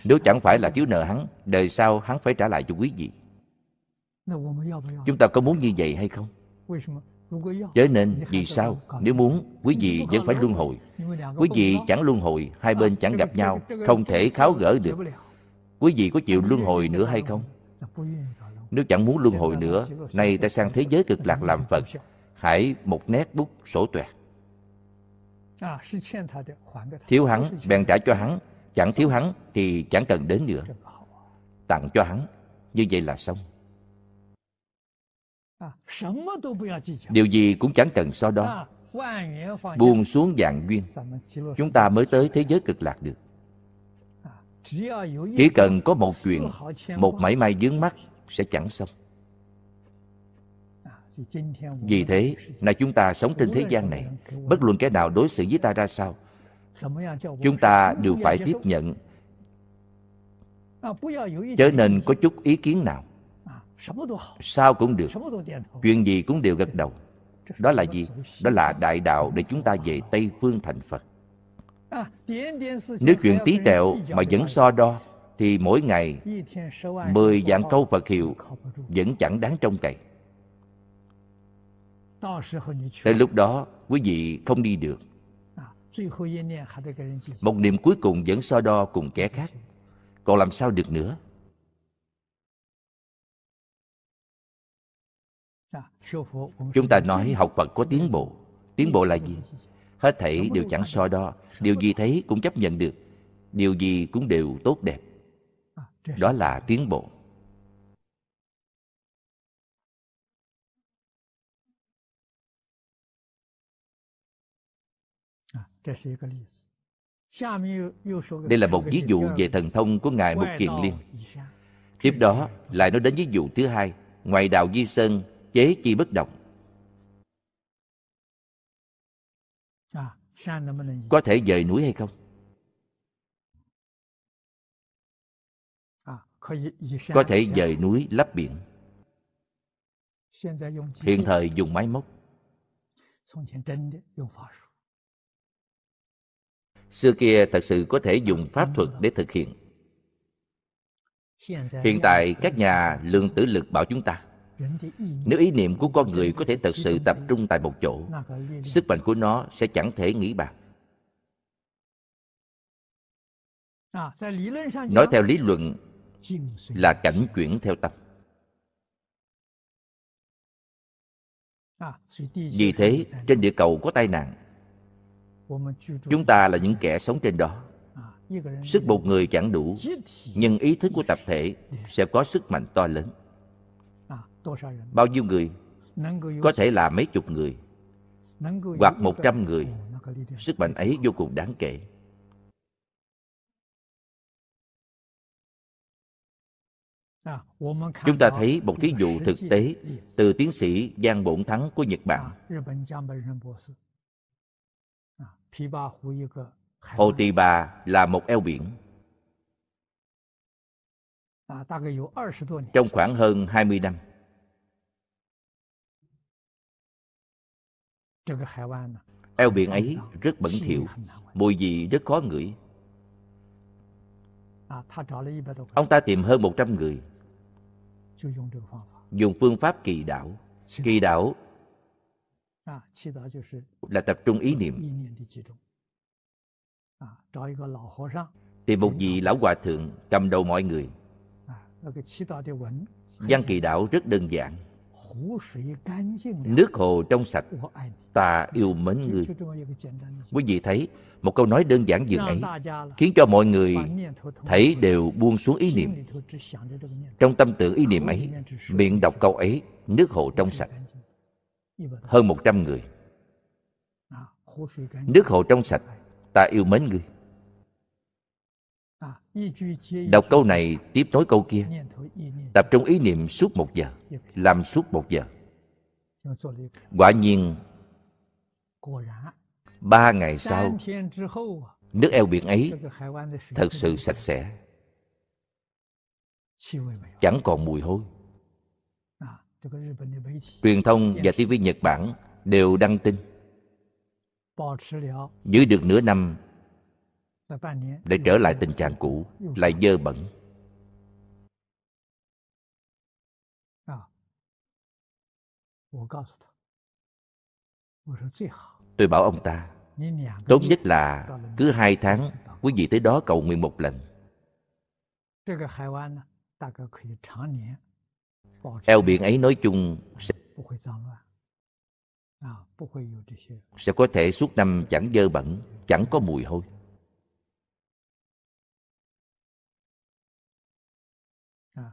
nếu chẳng phải là thiếu nợ hắn đời sau hắn phải trả lại cho quý vị chúng ta có muốn như vậy hay không Chớ nên vì sao Nếu muốn quý vị vẫn phải luân hồi Quý vị chẳng luân hồi Hai bên chẳng gặp nhau Không thể kháo gỡ được Quý vị có chịu luân hồi nữa hay không Nếu chẳng muốn luân hồi nữa Nay ta sang thế giới cực lạc làm Phật Hãy một nét bút sổ toẹt à, Thiếu hắn bèn trả cho hắn Chẳng thiếu hắn thì chẳng cần đến nữa Tặng cho hắn Như vậy là xong điều gì cũng chẳng cần so đo buông xuống dạng duyên chúng ta mới tới thế giới cực lạc được chỉ cần có một chuyện một mảy may dướng mắt sẽ chẳng xong à, vì thế nay chúng ta sống trên thế gian này bất luận cái nào đối xử với ta ra sao chúng ta đều phải tiếp nhận à, chớ nên có chút ý kiến nào sao cũng được chuyện gì cũng đều gật đầu đó là gì đó là đại đạo để chúng ta về tây phương thành phật nếu chuyện tí tẹo mà vẫn so đo thì mỗi ngày mười dạng câu phật hiệu vẫn chẳng đáng trông cậy tới lúc đó quý vị không đi được một niệm cuối cùng vẫn so đo cùng kẻ khác còn làm sao được nữa Dạ, chúng ta nói học phật có tiến bộ tiến bộ là gì hết thảy dạ, đều chẳng so đo dạ, điều gì thấy cũng chấp nhận được điều gì cũng đều tốt đẹp đó là tiến bộ đây là một ví dụ về thần thông của ngài mục kiền liên tiếp đó lại nói đến ví dụ thứ hai ngoài đạo di sơn chế chi bất động à, có thể dời núi hay không à, có thể dời núi lấp biển hiện thời dùng máy móc xưa kia thật sự có thể dùng pháp thuật để thực hiện hiện tại các nhà lượng tử lực bảo chúng ta nếu ý niệm của con người có thể thật sự tập trung tại một chỗ, sức mạnh của nó sẽ chẳng thể nghĩ bạc. Nói theo lý luận là cảnh chuyển theo tâm. Vì thế, trên địa cầu có tai nạn. Chúng ta là những kẻ sống trên đó. Sức một người chẳng đủ, nhưng ý thức của tập thể sẽ có sức mạnh to lớn bao nhiêu người có thể là mấy chục người hoặc một trăm người sức mạnh ấy vô cùng đáng kể à, chúng ta thấy một thí dụ thực tế từ tiến sĩ giang bổn thắng của nhật bản à, à, hồ tỳ bà là một eo biển trong khoảng hơn 20 năm À. Eo biển ấy rất bẩn thỉu, mùi vị rất khó ngửi. À, Ông ta tìm hơn 100 người, dùng phương pháp kỳ đảo. Kỳ đảo à, là tập trung ý niệm. Tìm một vị lão hòa thượng cầm đầu mọi người. Văn kỳ đảo rất đơn giản. Nước hồ trong sạch, ta yêu mến người. Quý vị thấy, một câu nói đơn giản dường ấy khiến cho mọi người thấy đều buông xuống ý niệm. Trong tâm tưởng ý niệm ấy, miệng đọc câu ấy, nước hồ trong sạch. Hơn 100 người. Nước hồ trong sạch, ta yêu mến người đọc câu này tiếp nối câu kia tập trung ý niệm suốt một giờ làm suốt một giờ quả nhiên ba ngày sau nước eo biển ấy thật sự sạch sẽ chẳng còn mùi hôi truyền thông và tv nhật bản đều đăng tin giữ được nửa năm để trở lại tình trạng cũ lại dơ bẩn à. tôi bảo ông ta tốt nhất là cứ hai tháng quý vị tới đó cầu nguyện một lần eo biển ấy nói chung sẽ, à, sẽ có thể suốt năm chẳng dơ bẩn chẳng có mùi hôi À,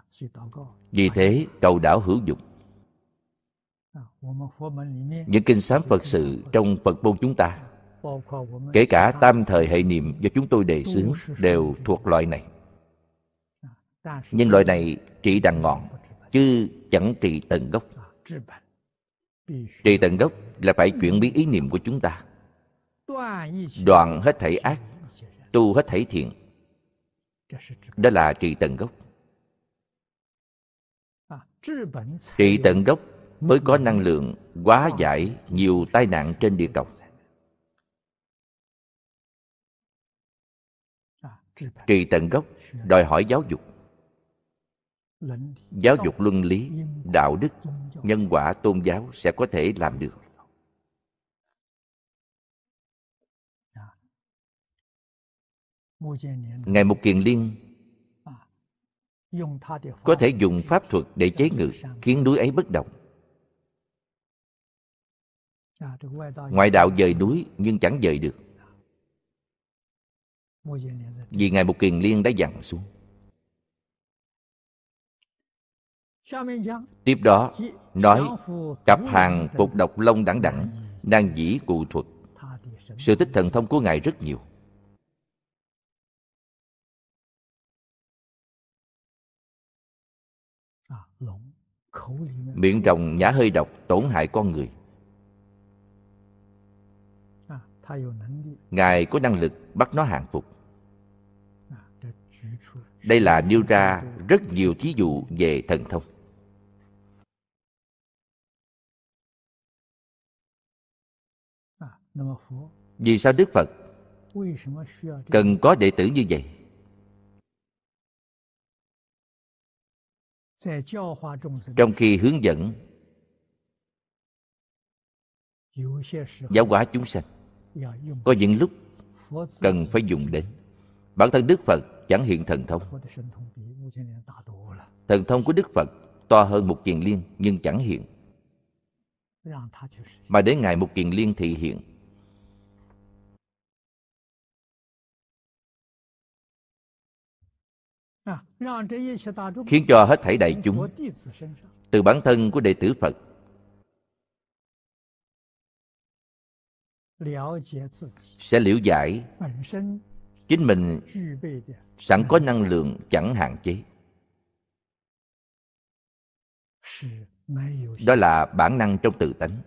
vì thế cầu đảo hữu dụng à, những kinh sám phật sự trong phật môn chúng ta kể cả tam thời hệ niệm do chúng tôi đề xướng đều thuộc loại này nhưng loại này trị đằng ngọn chứ chẳng trị tận gốc trị tận gốc là phải chuyển biến ý niệm của chúng ta đoạn hết thảy ác tu hết thảy thiện đó là trị tận gốc trị tận gốc mới có năng lượng hóa giải nhiều tai nạn trên địa cầu trị tận gốc đòi hỏi giáo dục giáo dục luân lý đạo đức nhân quả tôn giáo sẽ có thể làm được ngài mục kiền liên có thể dùng pháp thuật để chế ngự khiến núi ấy bất động ngoại đạo dời núi nhưng chẳng dời được vì ngài mục kiền liên đã dặn xuống tiếp đó nói cặp hàng phục độc lông đẳng đẳng đang dĩ cụ thuật sự tích thần thông của ngài rất nhiều miệng rồng nhả hơi độc tổn hại con người à, ngài có năng lực bắt nó hàng phục à, đây là nêu ra rất nhiều thí dụ về thần thông à, vì sao đức phật cần có đệ tử như vậy trong khi hướng dẫn giáo hóa chúng sanh có những lúc cần phải dùng đến bản thân đức phật chẳng hiện thần thông thần thông của đức phật to hơn một kiền liên nhưng chẳng hiện mà đến ngày một kiền liên thị hiện khiến cho hết thảy đại chúng từ bản thân của đệ tử phật sẽ liễu giải chính mình sẵn có năng lượng chẳng hạn chế đó là bản năng trong à, tự tánh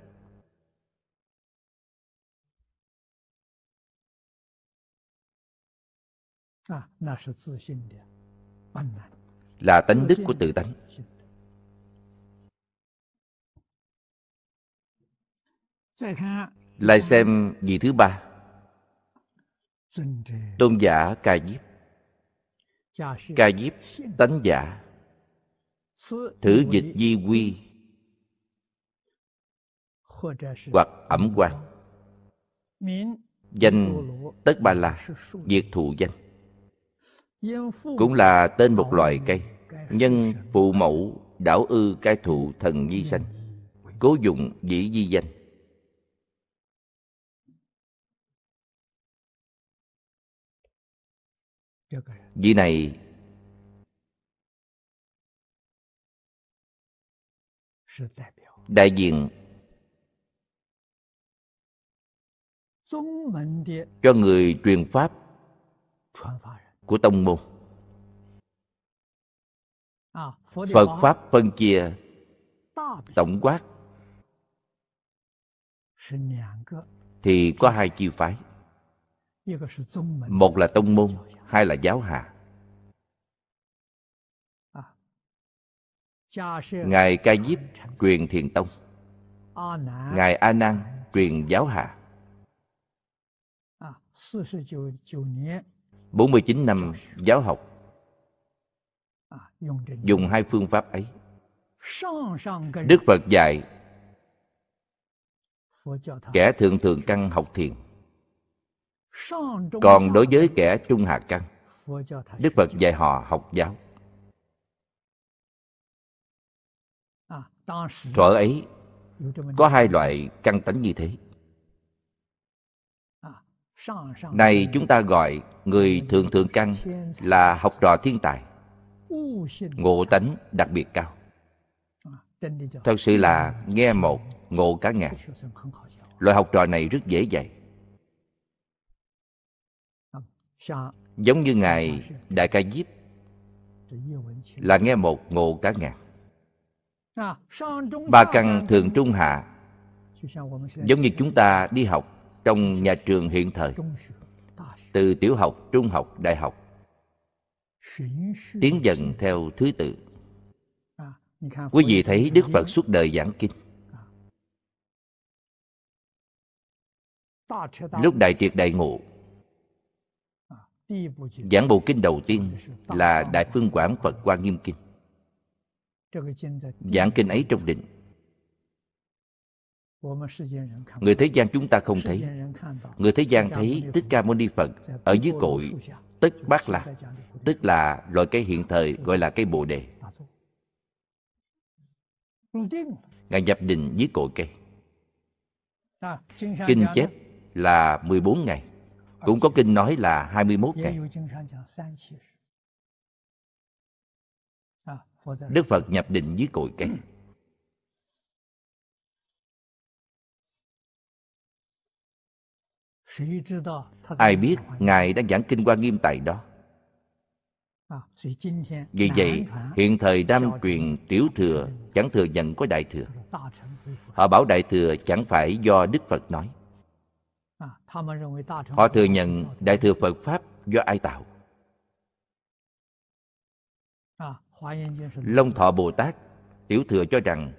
là tánh đức của tự tánh lại xem vị thứ ba tôn giả ca diếp ca diếp tánh giả thử dịch di quy hoặc ẩm quan danh tất ba la diệt thụ danh cũng là tên một loài cây nhân phụ mẫu đảo ư cai thụ thần di sanh cố dụng dĩ di danh vị này đại diện cho người truyền pháp của tông môn à, phật pháp phân chia tổng quát thì có hai chiêu phái một là tông môn hai là giáo hạ à. ngài ca diếp truyền thiền tông ngài a nan truyền giáo hạ 49 năm giáo học Dùng hai phương pháp ấy Đức Phật dạy Kẻ thường thường căn học thiền Còn đối với kẻ trung hạ căn Đức Phật dạy họ học giáo Thuở ấy Có hai loại căn tánh như thế này chúng ta gọi người thượng thượng căn là học trò thiên tài ngộ tánh đặc biệt cao à, thật sự là nghe một ngộ cả ngàn loại học trò này rất dễ dạy giống như ngài đại ca diếp là nghe một ngộ cả ngàn à, ba căn thường trung hạ giống như chúng ta đi học trong nhà trường hiện thời từ tiểu học trung học đại học tiến dần theo thứ tự quý vị thấy đức phật suốt đời giảng kinh lúc đại triệt đại ngộ giảng bộ kinh đầu tiên là đại phương quảng phật quan nghiêm kinh giảng kinh ấy trong định người thế gian chúng ta không thấy người thế gian thấy thích ca mâu ni phật ở dưới cội tức bát lạc tức là loại cây hiện thời gọi là cây bồ đề ngài nhập định dưới cội cây kinh chép là 14 ngày cũng có kinh nói là 21 ngày Đức Phật nhập định dưới cội cây ai biết ngài đang giảng kinh quan nghiêm tại đó vì vậy hiện thời nam truyền tiểu thừa chẳng thừa nhận có đại thừa họ bảo đại thừa chẳng phải do đức phật nói họ thừa nhận đại thừa phật pháp do ai tạo long thọ bồ tát tiểu thừa cho rằng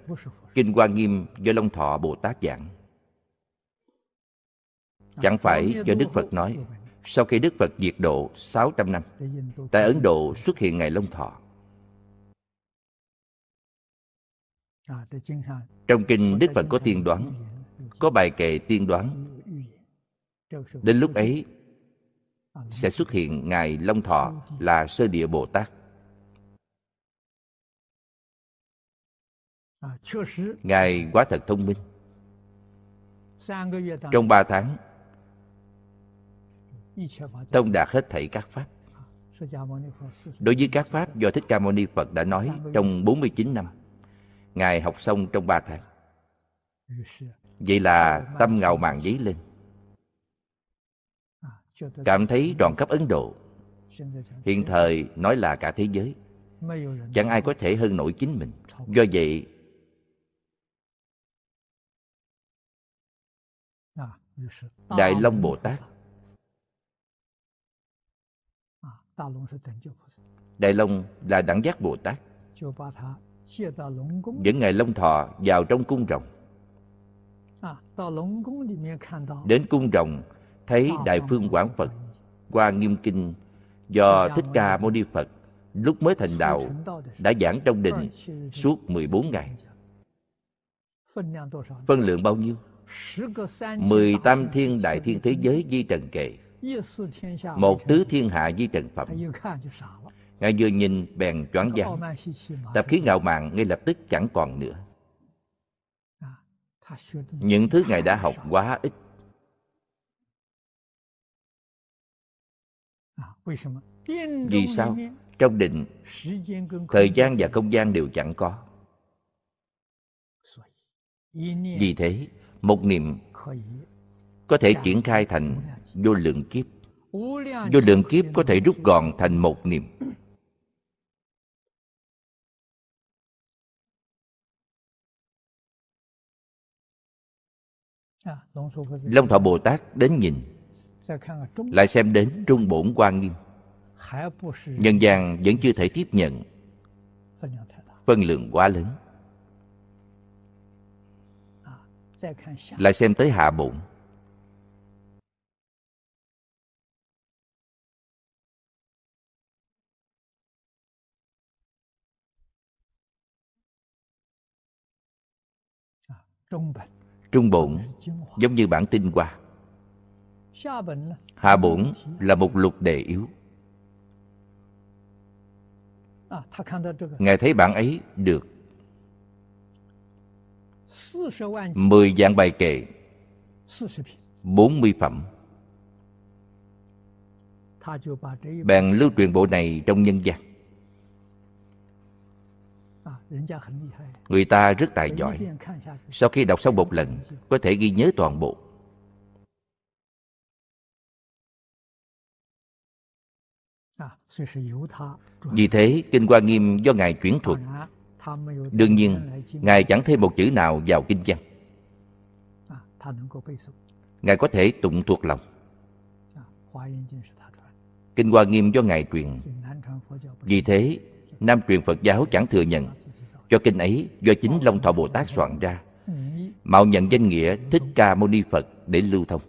kinh hoa nghiêm do long thọ bồ tát giảng Chẳng phải do Đức Phật nói, sau khi Đức Phật diệt độ 600 năm, tại Ấn Độ xuất hiện Ngài Long Thọ. Trong kinh Đức Phật có tiên đoán, có bài kệ tiên đoán. Đến lúc ấy sẽ xuất hiện Ngài Long Thọ là Sơ Địa Bồ Tát. Ngài quá thật thông minh. Trong ba tháng, thông đạt hết thảy các pháp. Đối với các pháp do Thích Ca Mâu Ni Phật đã nói trong 49 năm, Ngài học xong trong 3 tháng. Vậy là tâm ngào màng dấy lên. À, Cảm thấy đoàn cấp Ấn Độ, hiện thời nói là cả thế giới. Chẳng ai có thể hơn nổi chính mình. Do vậy, à, Đại Long Bồ Tát Đại Long là đẳng giác Bồ Tát Dẫn Ngài Long Thọ vào trong cung rồng à, Đến cung rồng thấy Đại Phương Quảng Phật qua Nghiêm Kinh do Thích Ca Mâu Ni Phật lúc mới thành đạo đã giảng trong đình suốt 14 ngày. Phân lượng bao nhiêu? Mười tam thiên đại thiên thế giới di trần kệ một tứ thiên hạ di trần phẩm ngài vừa nhìn bèn choáng váng tập khí ngạo mạn ngay lập tức chẳng còn nữa những thứ ngài đã học quá ít vì sao trong định thời gian và không gian đều chẳng có vì thế một niệm có thể triển khai thành vô lượng kiếp vô lượng kiếp có thể rút gọn thành một niệm long thọ bồ tát đến nhìn lại xem đến trung bổn quan nghiêm nhân gian vẫn chưa thể tiếp nhận phân lượng quá lớn lại xem tới hạ bổn Trung bổn giống như bản tinh hoa. Hạ bổn là một lục đề yếu. À, Ngài thấy bản ấy được mười dạng bài kệ bốn mươi phẩm Bèn lưu truyền bộ này trong nhân gian À, Người ta rất tài giỏi Sau khi đọc xong một lần dạ. Có thể ghi nhớ toàn bộ à, Vì thế, Kinh Hoa Nghiêm do Ngài chuyển thuật Đương nhiên, Ngài chẳng thêm một chữ nào vào Kinh văn à, Ngài có thể tụng thuộc lòng Kinh Hoa Nghiêm do Ngài truyền Vì thế, Nam truyền Phật giáo chẳng thừa nhận Cho kinh ấy do chính Long Thọ Bồ Tát soạn ra Mạo nhận danh nghĩa Thích Ca Mâu Ni Phật để lưu thông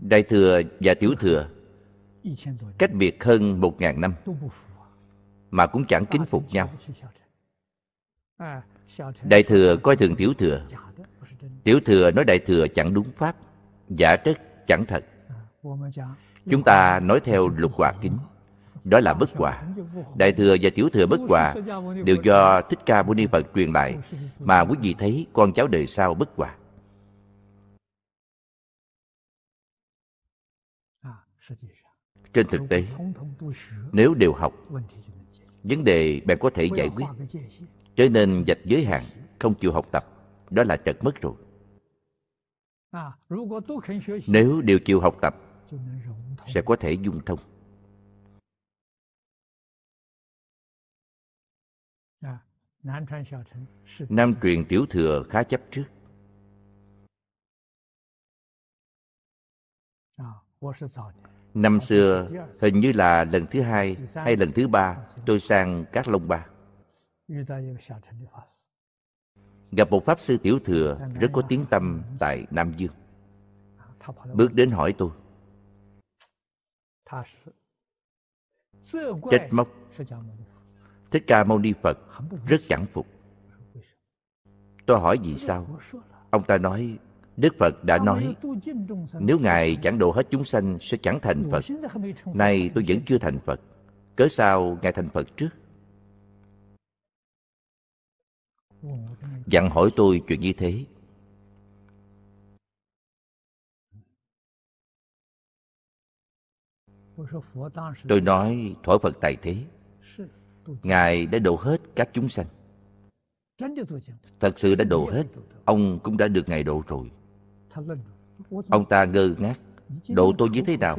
Đại Thừa và Tiểu Thừa Cách biệt hơn một ngàn năm Mà cũng chẳng kính phục nhau Đại Thừa coi thường Tiểu Thừa Tiểu Thừa nói Đại Thừa chẳng đúng Pháp giả rất chẳng thật chúng ta nói theo lục hòa kính đó là bất hòa đại thừa và tiểu thừa bất hòa đều do thích ca mâu ni phật truyền lại mà quý vị thấy con cháu đời sau bất hòa trên thực tế nếu đều học vấn đề bạn có thể giải quyết trở nên dạch giới hạn không chịu học tập đó là trật mất rồi nếu đều chịu học tập sẽ có thể dung thông à, nam truyền tiểu thừa khá chấp trước à, năm à, xưa hình như là lần thứ hai hay lần thứ ba tôi sang các long ba gặp một pháp sư tiểu thừa rất có tiếng tâm tại nam dương bước đến hỏi tôi trách móc thích ca mâu ni phật rất chẳng phục tôi hỏi vì sao ông ta nói đức phật đã nói nếu ngài chẳng độ hết chúng sanh sẽ chẳng thành phật nay tôi vẫn chưa thành phật cớ sao ngài thành phật trước dặn hỏi tôi chuyện như thế tôi nói thuở phật tài thế ngài đã độ hết các chúng sanh thật sự đã độ hết ông cũng đã được ngài độ rồi ông ta ngơ ngác độ tôi như thế nào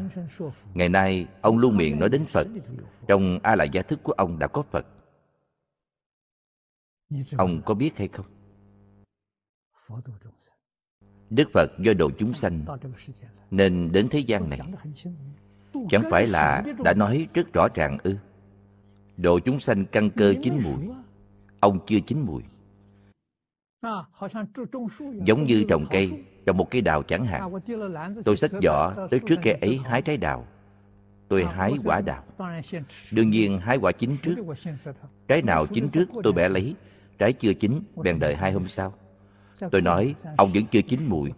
ngày nay ông luôn miệng nói đến phật trong a la gia thức của ông đã có phật ông có biết hay không đức phật do độ chúng sanh nên đến thế gian này chẳng phải là đã nói rất rõ ràng ư độ chúng sanh căn cơ chín mùi ông chưa chín mùi à, giống như trồng cây trồng một cây đào chẳng hạn à, tôi xách giỏ tới trước cây ấy hái trái đào tôi à, hái quả đào đương nhiên hái quả chín trước trái nào chín trước tôi bẻ lấy trái chưa chín bèn đợi hai hôm sau tôi nói ông vẫn chưa chín mùi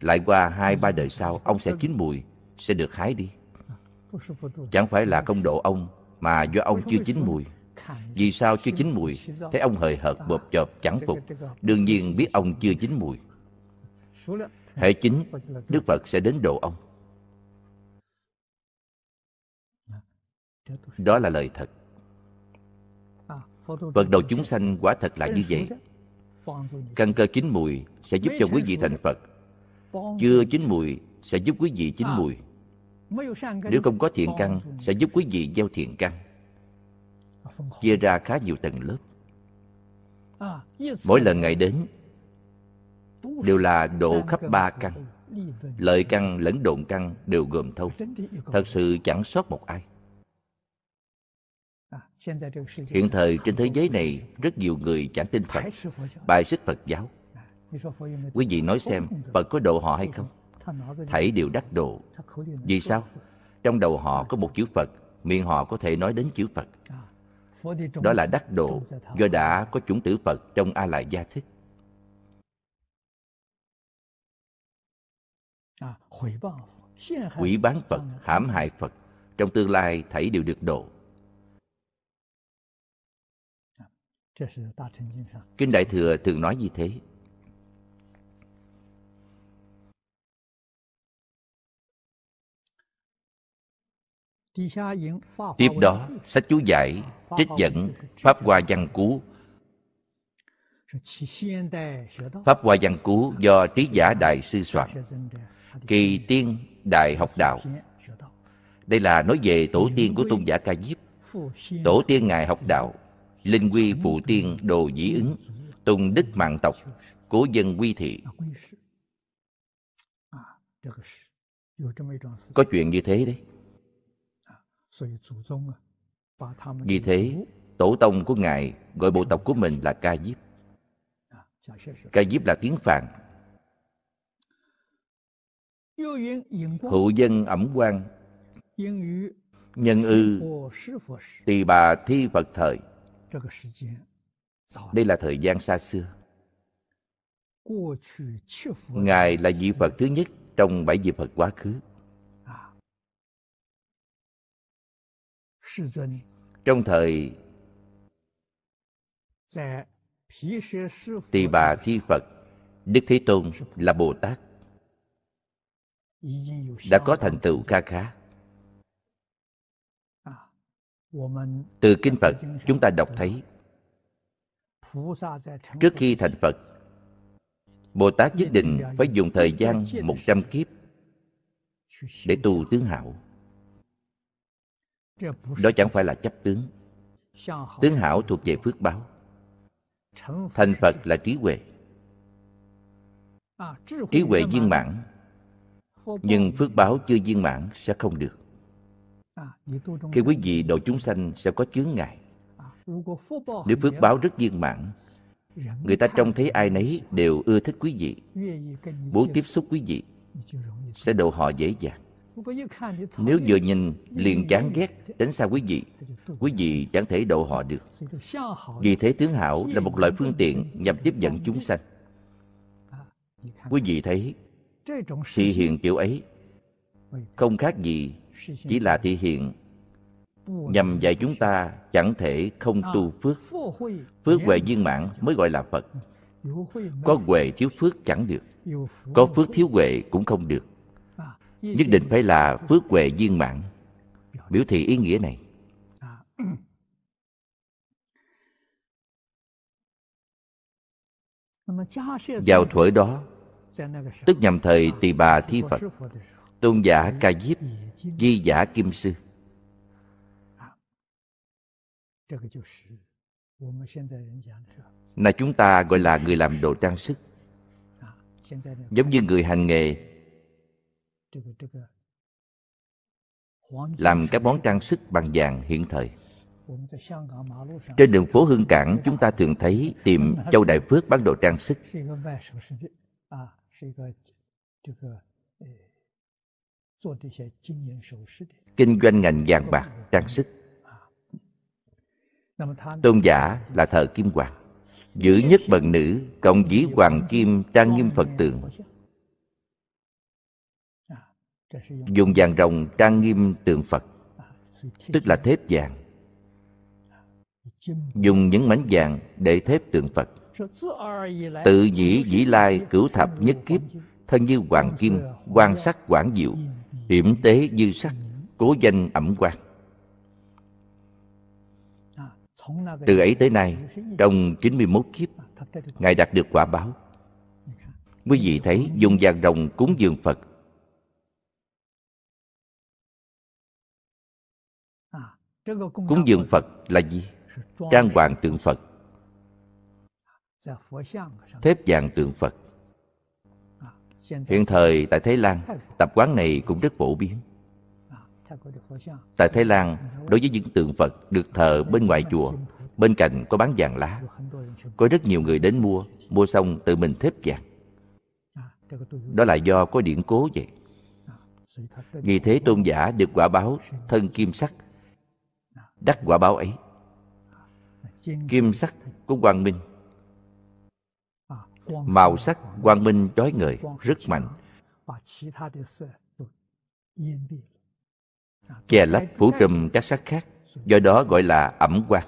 lại qua hai ba đời sau ông sẽ chín mùi sẽ được hái đi chẳng phải là công độ ông mà do ông chưa chín mùi vì sao chưa chín mùi thấy ông hời hợt bộp chộp chẳng phục đương nhiên biết ông chưa chín mùi hệ chính đức phật sẽ đến độ ông đó là lời thật Vận đầu chúng sanh quả thật là như vậy Căn cơ chín mùi sẽ giúp cho quý vị thành Phật Chưa chín mùi sẽ giúp quý vị chín mùi Nếu không có thiện căn sẽ giúp quý vị gieo thiện căn Chia ra khá nhiều tầng lớp Mỗi lần ngày đến Đều là độ khắp ba căn Lợi căn lẫn độn căn đều gồm thâu Thật sự chẳng sót một ai hiện thời trên thế giới này rất nhiều người chẳng tin phật bài xích phật giáo quý vị nói xem phật có độ họ hay không thảy đều đắc độ vì sao trong đầu họ có một chữ phật miệng họ có thể nói đến chữ phật đó là đắc độ do đã có chủng tử phật trong a la gia thích quỷ bán phật hãm hại phật trong tương lai thảy đều được độ Kinh Đại Thừa thường nói như thế. Tiếp đó, sách chú giải, trích dẫn, Pháp Hoa Văn Cú. Pháp Hoa Văn Cú do trí giả Đại Sư soạn, kỳ tiên Đại Học Đạo. Đây là nói về tổ tiên của tôn giả Ca Diếp. Tổ tiên Ngài học đạo linh quy phụ tiên đồ dĩ ứng tùng đức mạng tộc cố dân quy thị có chuyện như thế đấy vì thế tổ tông của ngài gọi bộ tộc của mình là ca diếp ca diếp là tiếng phạn hữu dân ẩm quan nhân ư tỳ bà thi phật thời đây là thời gian xa xưa. Ngài là vị Phật thứ nhất trong bảy vị Phật quá khứ. À. Trong thời Tỳ bà Thi Phật, Đức Thế Tôn là Bồ Tát, đã có thành tựu kha khá. khá từ kinh phật chúng ta đọc thấy trước khi thành phật bồ tát nhất định phải dùng thời gian một trăm kiếp để tu tướng hảo đó chẳng phải là chấp tướng tướng hảo thuộc về phước báo thành phật là à, trí huệ trí huệ viên mãn nhưng phước báo chưa viên mãn sẽ không được À, khi quý vị độ chúng sanh sẽ có chướng ngại à, nếu phước báo rất viên mãn người ta trông thấy ai nấy đều ưa thích quý vị muốn tiếp xúc quý vị sẽ độ họ dễ dàng nếu vừa nhìn liền chán ghét tránh xa quý vị quý vị chẳng thể độ họ được vì thế tướng hảo là một loại phương tiện nhằm tiếp nhận chúng sanh à, quý vị thấy thì hiện kiểu ấy không khác gì chỉ là thị hiện nhằm dạy chúng ta chẳng thể không à, tu phước phước huệ viên mãn mới gọi là phật ừ, có huệ thiếu phước chẳng được có phước thiếu huệ cũng không được à, nhất định phải là phước huệ viên mãn biểu thị ý nghĩa này à, ừ. vào thuở đó tức nhằm thời tỳ bà thi phật tôn giả ca diếp di giả kim sư là chúng ta gọi là người làm đồ trang sức giống như người hành nghề làm các món trang sức bằng vàng hiện thời trên đường phố hương cảng chúng ta thường thấy tiệm châu đại phước bán đồ trang sức kinh doanh ngành vàng bạc trang sức tôn giả là thợ kim hoàng giữ nhất bần nữ cộng dĩ hoàng kim trang nghiêm phật tượng dùng vàng rồng trang nghiêm tượng phật tức là thép vàng dùng những mảnh vàng để thép tượng phật tự dĩ dĩ lai cửu thập nhất kiếp thân như hoàng kim quan sắc quảng diệu hiểm tế dư sắc cố danh ẩm quan từ ấy tới nay trong 91 kiếp ngài đạt được quả báo quý vị thấy dùng vàng rồng cúng dường phật cúng dường phật là gì trang hoàng tượng phật thép vàng tượng phật hiện thời tại thái lan tập quán này cũng rất phổ biến tại thái lan đối với những tượng phật được thờ bên ngoài chùa bên cạnh có bán vàng lá có rất nhiều người đến mua mua xong tự mình thếp vàng đó là do có điển cố vậy vì thế tôn giả được quả báo thân kim sắc đắc quả báo ấy kim sắc của quang minh màu sắc quang minh chói ngời rất mạnh che lấp phủ trùm các sắc khác do đó gọi là ẩm quang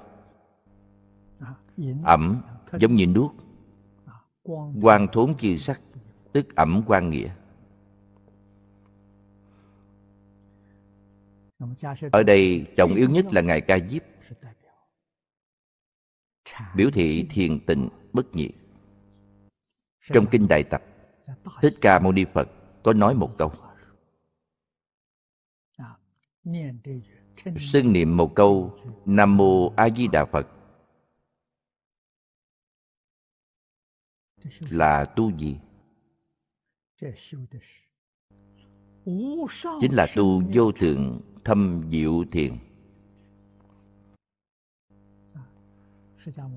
ẩm giống như nước quang thốn chi sắc tức ẩm quang nghĩa ở đây trọng yếu nhất là ngài ca diếp biểu thị thiền tịnh bất nhiệt trong kinh đại tập thích ca mâu ni phật có nói một câu xưng niệm một câu nam mô a di đà phật là tu gì chính là tu vô thượng thâm diệu thiền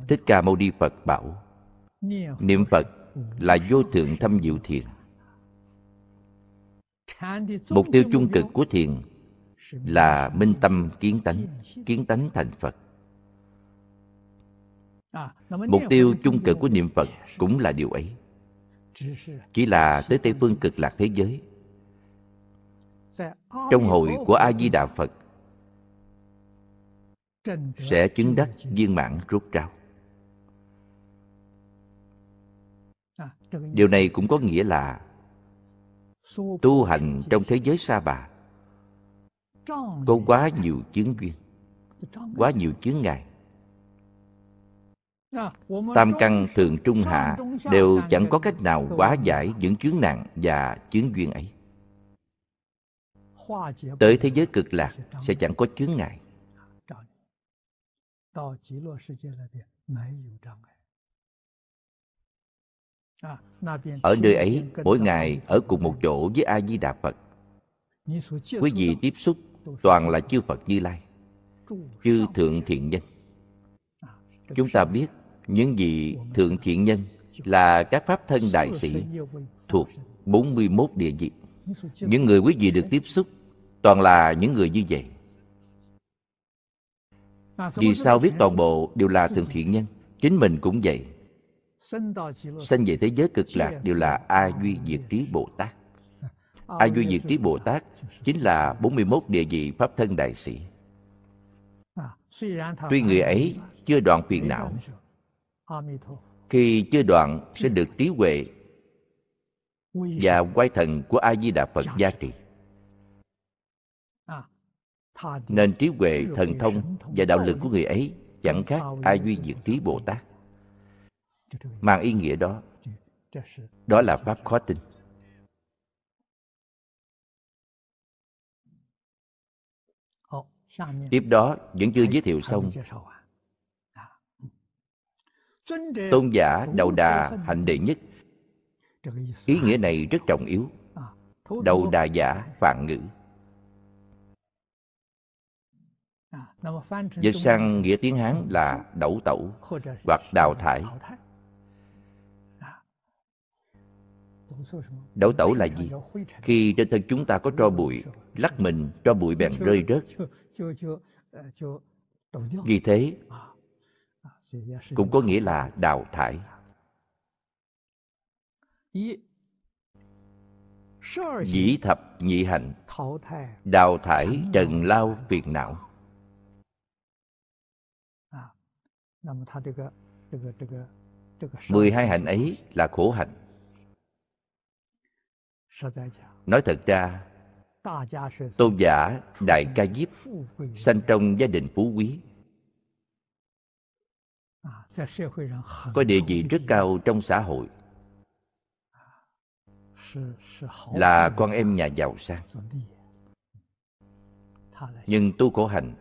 thích ca mâu ni phật bảo niệm phật là vô thượng thâm diệu thiền mục tiêu chung cực của thiền là minh tâm kiến tánh kiến tánh thành phật mục tiêu chung cực của niệm phật cũng là điều ấy chỉ là tới tây phương cực lạc thế giới trong hội của a di đà phật sẽ chứng đắc viên mãn rốt ráo điều này cũng có nghĩa là tu hành trong thế giới sa bà có quá nhiều chướng duyên quá nhiều chướng ngại tam căn thường trung hạ đều chẳng có cách nào hóa giải những chướng nạn và chướng duyên ấy tới thế giới cực lạc sẽ chẳng có chướng ngại À, ở nơi ấy mỗi ngày ở cùng một chỗ với a di đà phật quý vị tiếp xúc toàn là chư phật như lai chư thượng thiện nhân à, chúng ta biết những vị thượng thiện nhân là các pháp thân đại sĩ thuộc 41 địa vị những người quý vị được tiếp xúc toàn là những người như vậy à, vì sao biết toàn bộ đều là thượng thiện nhân chính mình cũng vậy sanh về thế giới cực lạc đều là a duy diệt trí bồ tát a duy diệt trí bồ tát chính là 41 địa vị pháp thân đại sĩ tuy người ấy chưa đoạn phiền não khi chưa đoạn sẽ được trí huệ và quay thần của a di đà phật gia trì nên trí huệ thần thông và đạo lực của người ấy chẳng khác a duy diệt trí bồ tát mang ý nghĩa đó đó là pháp khó tin tiếp đó vẫn chưa giới thiệu xong tôn giả đầu đà hành đệ nhất ý nghĩa này rất trọng yếu đầu đà giả phạn ngữ dịch sang nghĩa tiếng hán là đẩu tẩu hoặc đào thải Đấu tẩu là gì? Khi trên thân chúng ta có tro bụi, lắc mình, cho bụi bèn rơi rớt. Vì thế, cũng có nghĩa là đào thải. Dĩ thập nhị hạnh Đào thải trần lao phiền não Mười hai hạnh ấy là khổ hạnh nói thật ra tôn giả đại ca diếp sanh trong gia đình phú quý có địa vị rất cao trong xã hội là con em nhà giàu sang nhưng tu khổ hạnh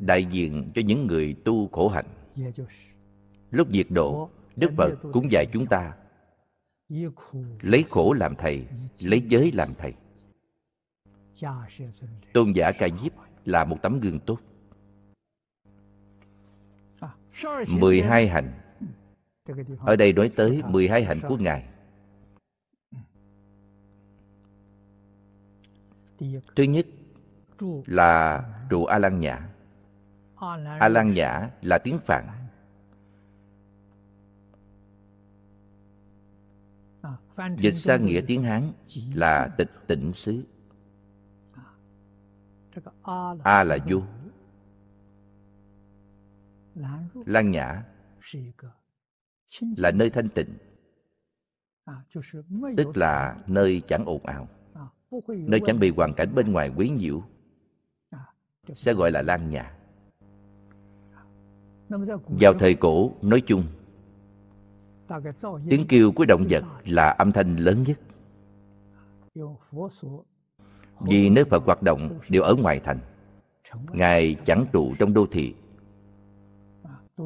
đại diện cho những người tu khổ hạnh lúc diệt độ đức phật cũng dạy chúng ta lấy khổ làm thầy lấy giới làm thầy tôn giả ca diếp là một tấm gương tốt 12 hành Ở đây nói tới 12 hành của Ngài Thứ nhất là trụ A Lan Nhã A Lan Nhã là tiếng Phạn dịch sang nghĩa tiếng hán là tịch tịnh xứ a là du lan nhã là nơi thanh tịnh tức là nơi chẳng ồn ào nơi chẳng bị hoàn cảnh bên ngoài quấy nhiễu sẽ gọi là lan nhã vào thời cổ nói chung tiếng kêu của động vật là âm thanh lớn nhất vì nơi phật hoạt động đều ở ngoài thành ngài chẳng trụ trong đô thị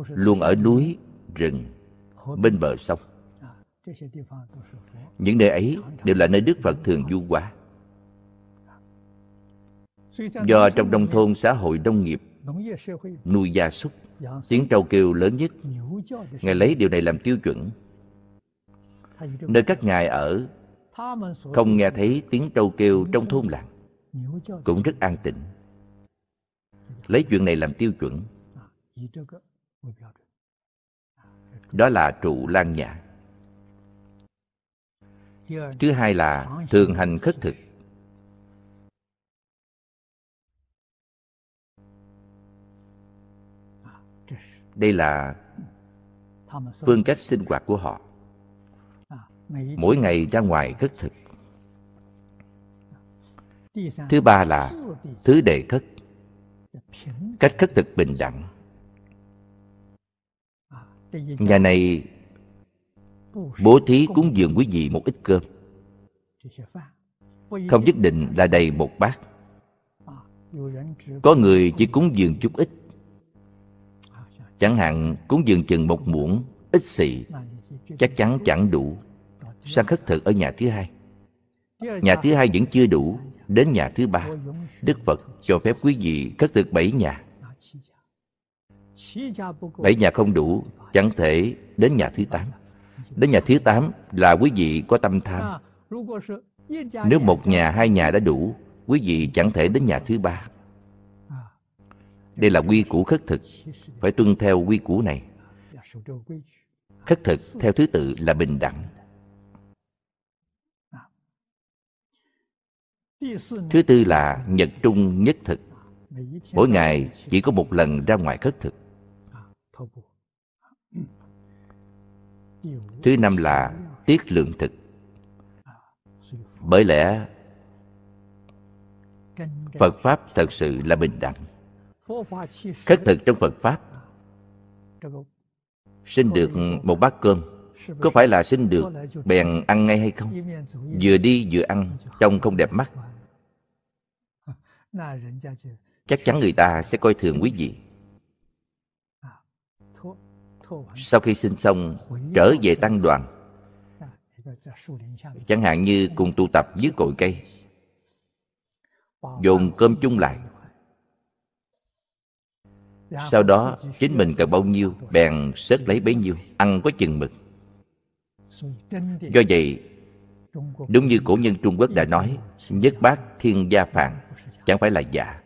luôn ở núi rừng bên bờ sông những nơi ấy đều là nơi đức phật thường du quá do trong nông thôn xã hội nông nghiệp nuôi gia súc tiếng trâu kêu lớn nhất ngài lấy điều này làm tiêu chuẩn nơi các ngài ở không nghe thấy tiếng trâu kêu trong thôn làng cũng rất an tịnh lấy chuyện này làm tiêu chuẩn đó là trụ lan nhã thứ hai là thường hành khất thực đây là phương cách sinh hoạt của họ à, mỗi ngày ra ngoài khất thực thứ ba là thứ đề khất cách khất thực bình đẳng à, nhà này bố thí cúng dường quý vị một ít cơm không nhất định là đầy một bát à, có người chỉ cúng dường chút ít chẳng hạn cúng dường chừng một muỗng ít xì chắc chắn chẳng đủ sang khất thực ở nhà thứ hai nhà thứ hai vẫn chưa đủ đến nhà thứ ba đức phật cho phép quý vị khất thực bảy nhà bảy nhà không đủ chẳng thể đến nhà thứ tám đến nhà thứ tám là quý vị có tâm tham nếu một nhà hai nhà đã đủ quý vị chẳng thể đến nhà thứ ba đây là quy củ khất thực phải tuân theo quy củ này khất thực theo thứ tự là bình đẳng thứ tư là nhật trung nhất thực mỗi ngày chỉ có một lần ra ngoài khất thực thứ năm là tiết lượng thực bởi lẽ phật pháp thật sự là bình đẳng khất thực trong phật pháp xin được một bát cơm có phải là xin được bèn ăn ngay hay không vừa đi vừa ăn trông không đẹp mắt chắc chắn người ta sẽ coi thường quý vị sau khi sinh xong trở về tăng đoàn chẳng hạn như cùng tụ tập dưới cội cây dồn cơm chung lại sau đó chính mình cần bao nhiêu bèn xớt lấy bấy nhiêu ăn có chừng mực do vậy đúng như cổ nhân trung quốc đã nói nhất bác thiên gia phạn chẳng phải là giả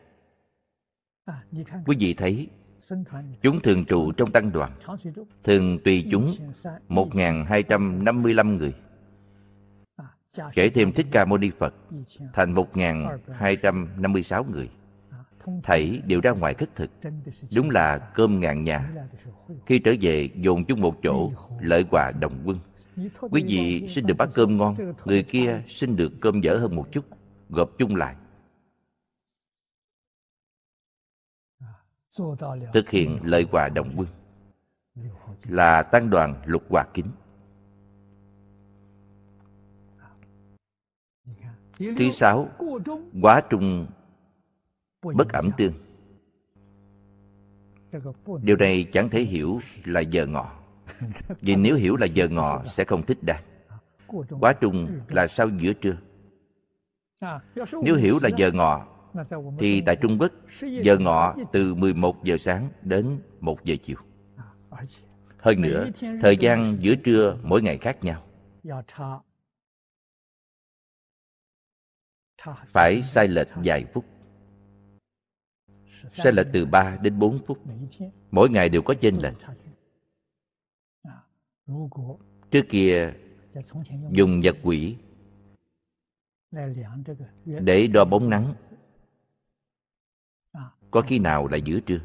quý vị thấy chúng thường trụ trong tăng đoàn thường tùy chúng một nghìn hai trăm năm mươi lăm người kể thêm thích ca mâu ni phật thành một nghìn hai trăm năm mươi sáu người thảy đều ra ngoài khất thực đúng là cơm ngàn nhà khi trở về dồn chung một chỗ lợi quà đồng quân quý vị xin được bát cơm ngon người kia xin được cơm dở hơn một chút gộp chung lại à, thực hiện lợi quà đồng quân là tăng đoàn lục hòa kính à, thứ sáu quá trung bất ẩm tương điều này chẳng thể hiểu là giờ ngọ vì nếu hiểu là giờ ngọ sẽ không thích đạt quá trùng là sau giữa trưa nếu hiểu là giờ ngọ thì tại Trung Quốc giờ ngọ từ 11 giờ sáng đến 1 giờ chiều. Hơn nữa, thời gian giữa trưa mỗi ngày khác nhau. Phải sai lệch vài phút sẽ là từ 3 đến 4 phút. Mỗi ngày đều có chênh lệch. Trước kia dùng vật quỷ để đo bóng nắng có khi nào là giữa trưa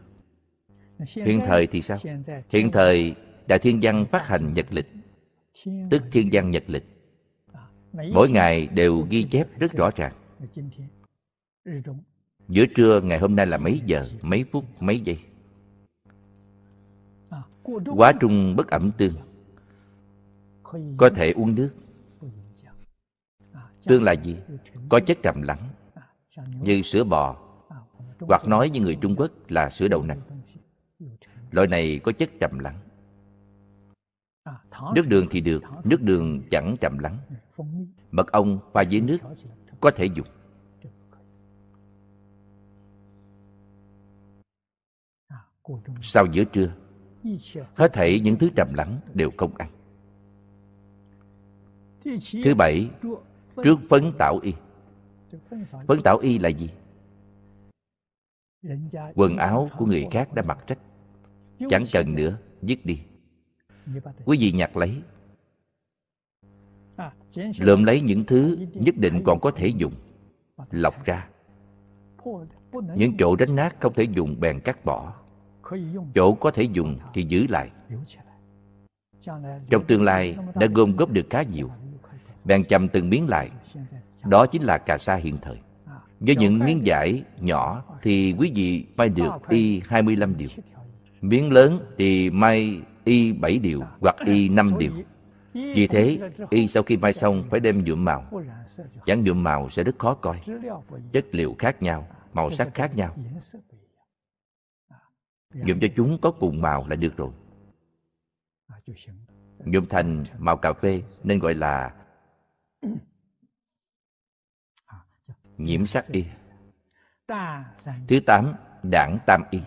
hiện thời thì sao hiện thời đại thiên văn phát hành nhật lịch tức thiên văn nhật lịch mỗi ngày đều ghi chép rất rõ ràng giữa trưa ngày hôm nay là mấy giờ mấy phút mấy giây quá trung bất ẩm tương có thể uống nước tương là gì có chất trầm lắng như sữa bò hoặc nói như người trung quốc là sữa đậu nành loại này có chất trầm lắng nước đường thì được nước đường chẳng trầm lắng mật ong pha với nước có thể dùng Sau giữa trưa, hết thảy những thứ trầm lắng đều không ăn. Thứ bảy, trước phấn tạo y. Phấn tạo y là gì? Quần áo của người khác đã mặc rách, chẳng cần nữa, dứt đi. Quý vị nhặt lấy, lượm lấy những thứ nhất định còn có thể dùng, lọc ra. Những chỗ rách nát không thể dùng bèn cắt bỏ chỗ có thể dùng thì giữ lại trong tương lai đã gom góp được khá nhiều bèn chầm từng miếng lại đó chính là cà sa hiện thời với những miếng giải nhỏ thì quý vị may được y 25 điều miếng lớn thì may y 7 điều hoặc y 5 điều vì thế, y sau khi may xong phải đem nhuộm màu. Chẳng nhuộm màu sẽ rất khó coi. Chất liệu khác nhau, màu sắc khác nhau. Dạ. nhuộm cho chúng có cùng màu là được rồi à, nhuộm thành dạ. màu cà phê nên gọi là à, dạ. nhiễm sắc y thứ tám đảng tam y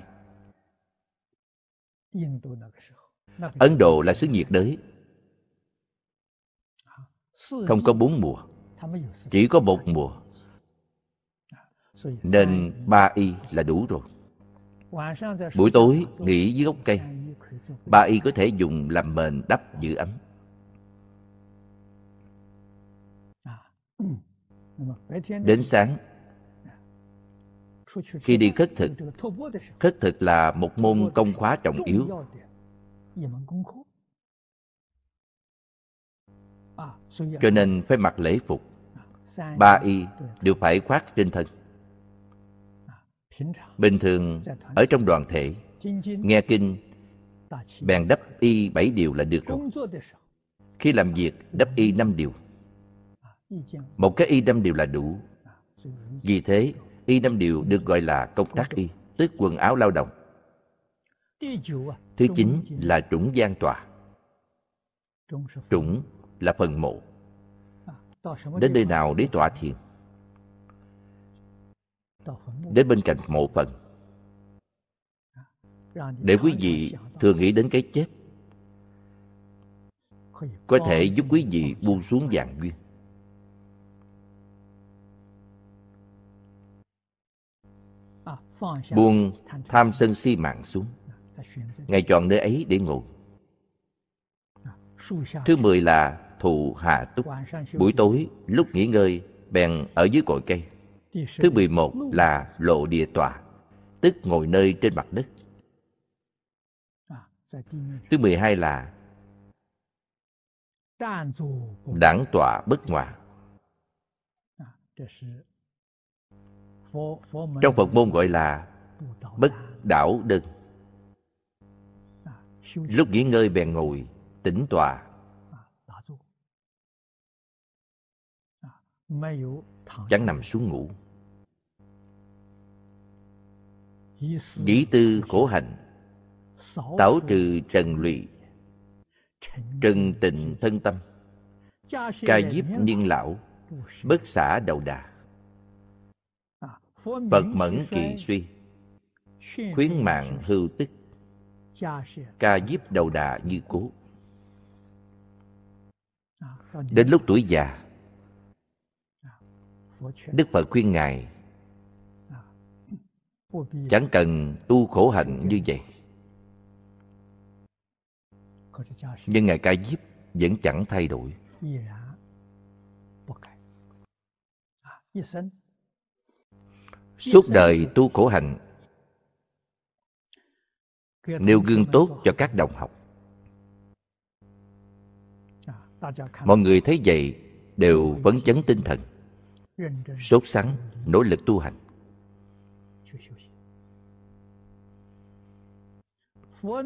ấn độ là xứ nhiệt đới à, không có bốn mùa chỉ có một mùa nên ba y là đủ rồi buổi tối nghỉ dưới gốc cây ba y có thể dùng làm mền đắp giữ ấm đến sáng khi đi khất thực khất thực là một môn công khóa trọng yếu cho nên phải mặc lễ phục ba y đều phải khoác trên thân bình thường ở trong đoàn thể nghe kinh bèn đắp y bảy điều là được rồi khi làm việc đắp y năm điều một cái y năm điều là đủ vì thế y năm điều được gọi là công tác y tức quần áo lao động thứ chín là trũng gian tòa trũng là phần mộ đến nơi nào để tọa thiền đến bên cạnh mộ phần để quý vị thường nghĩ đến cái chết có thể giúp quý vị buông xuống dạng duyên buông tham sân si mạng xuống ngài chọn nơi ấy để ngồi thứ mười là thụ hạ túc buổi tối lúc nghỉ ngơi bèn ở dưới cội cây Thứ 11 là lộ địa tòa, tức ngồi nơi trên mặt đất. À, Thứ 12 là đảng tọa bất à, ngoại. Trong Phật môn gọi là bất đảo đơn. À, Lúc nghỉ ngơi bèn ngồi, tĩnh tọa. Chẳng nằm xuống ngủ. dĩ tư khổ hạnh tảo trừ trần lụy trần tình thân tâm ca diếp niên lão bất xả đầu đà phật mẫn kỳ suy khuyến mạng hưu tức ca diếp đầu đà như cố đến lúc tuổi già đức phật khuyên ngài chẳng cần tu khổ hạnh như vậy nhưng ngài ca diếp vẫn chẳng thay đổi suốt đời tu khổ hạnh nêu gương tốt cho các đồng học mọi người thấy vậy đều vấn chấn tinh thần sốt sắng nỗ lực tu hành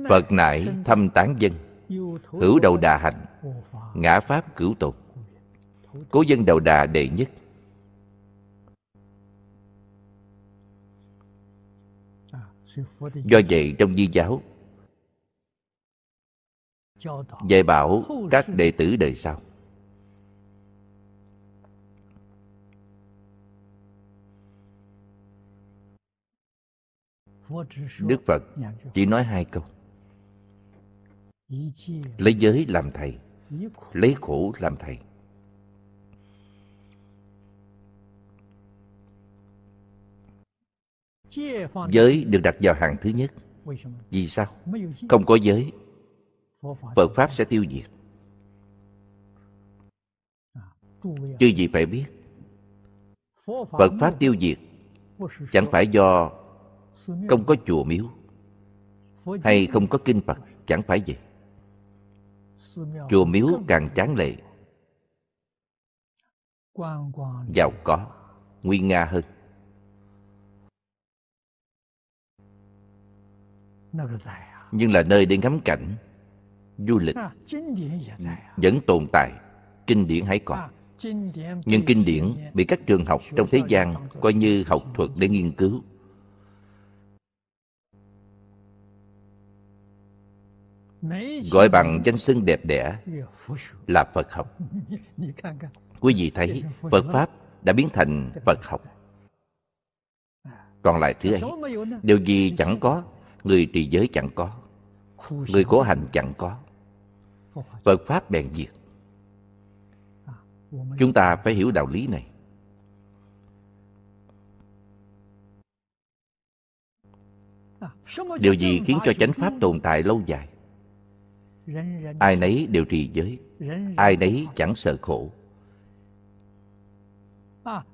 phật nại thâm tán dân hữu đầu đà hạnh ngã pháp cửu tồn cố dân đầu đà đệ nhất à, do vậy trong di giáo dạy bảo các đệ tử đời sau đức phật chỉ nói hai câu lấy giới làm thầy lấy khổ làm thầy giới được đặt vào hàng thứ nhất vì sao không có giới phật pháp sẽ tiêu diệt à, à? chư vị phải biết phật pháp tiêu diệt chẳng phải do không có chùa miếu hay không có kinh phật chẳng phải vậy chùa miếu càng chán lệ giàu có nguy nga hơn nhưng là nơi để ngắm cảnh du lịch vẫn tồn tại kinh điển hãy còn nhưng kinh điển bị các trường học trong thế gian coi như học thuật để nghiên cứu gọi bằng danh xưng đẹp đẽ là phật học quý vị thấy phật pháp đã biến thành phật học còn lại thứ ấy à. điều gì chẳng có người trì giới chẳng có người cố hành chẳng có phật pháp bèn diệt à, chúng ta phải hiểu đạo lý này à, điều gì khiến cho chánh pháp tồn tại lâu dài ai nấy đều trì giới ai nấy chẳng sợ khổ à,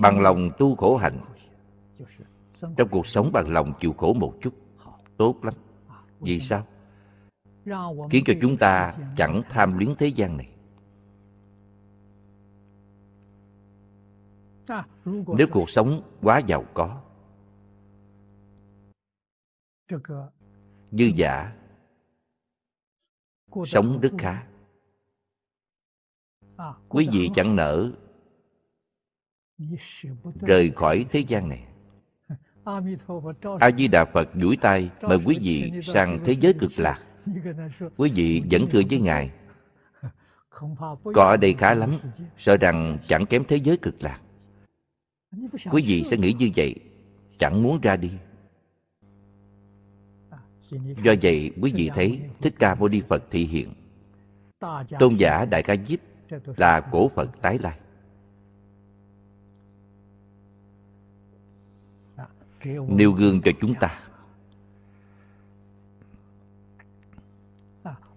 bằng lòng tu khổ hạnh trong cuộc sống bằng lòng chịu khổ một chút tốt lắm vì sao khiến cho chúng ta chẳng tham luyến thế gian này à, nếu cuộc sống quá giàu có dư ờ, giả sống đức khá à, quý vị chẳng nỡ rời khỏi thế gian này a di đà phật duỗi tay mời quý vị sang thế giới cực lạc quý vị vẫn thưa với ngài có ở đây khá lắm sợ rằng chẳng kém thế giới cực lạc quý vị sẽ nghĩ như vậy chẳng muốn ra đi Do vậy quý vị thấy Thích Ca Mâu Ni Phật thị hiện Tôn giả Đại Ca Diếp là cổ Phật tái lai Nêu gương cho chúng ta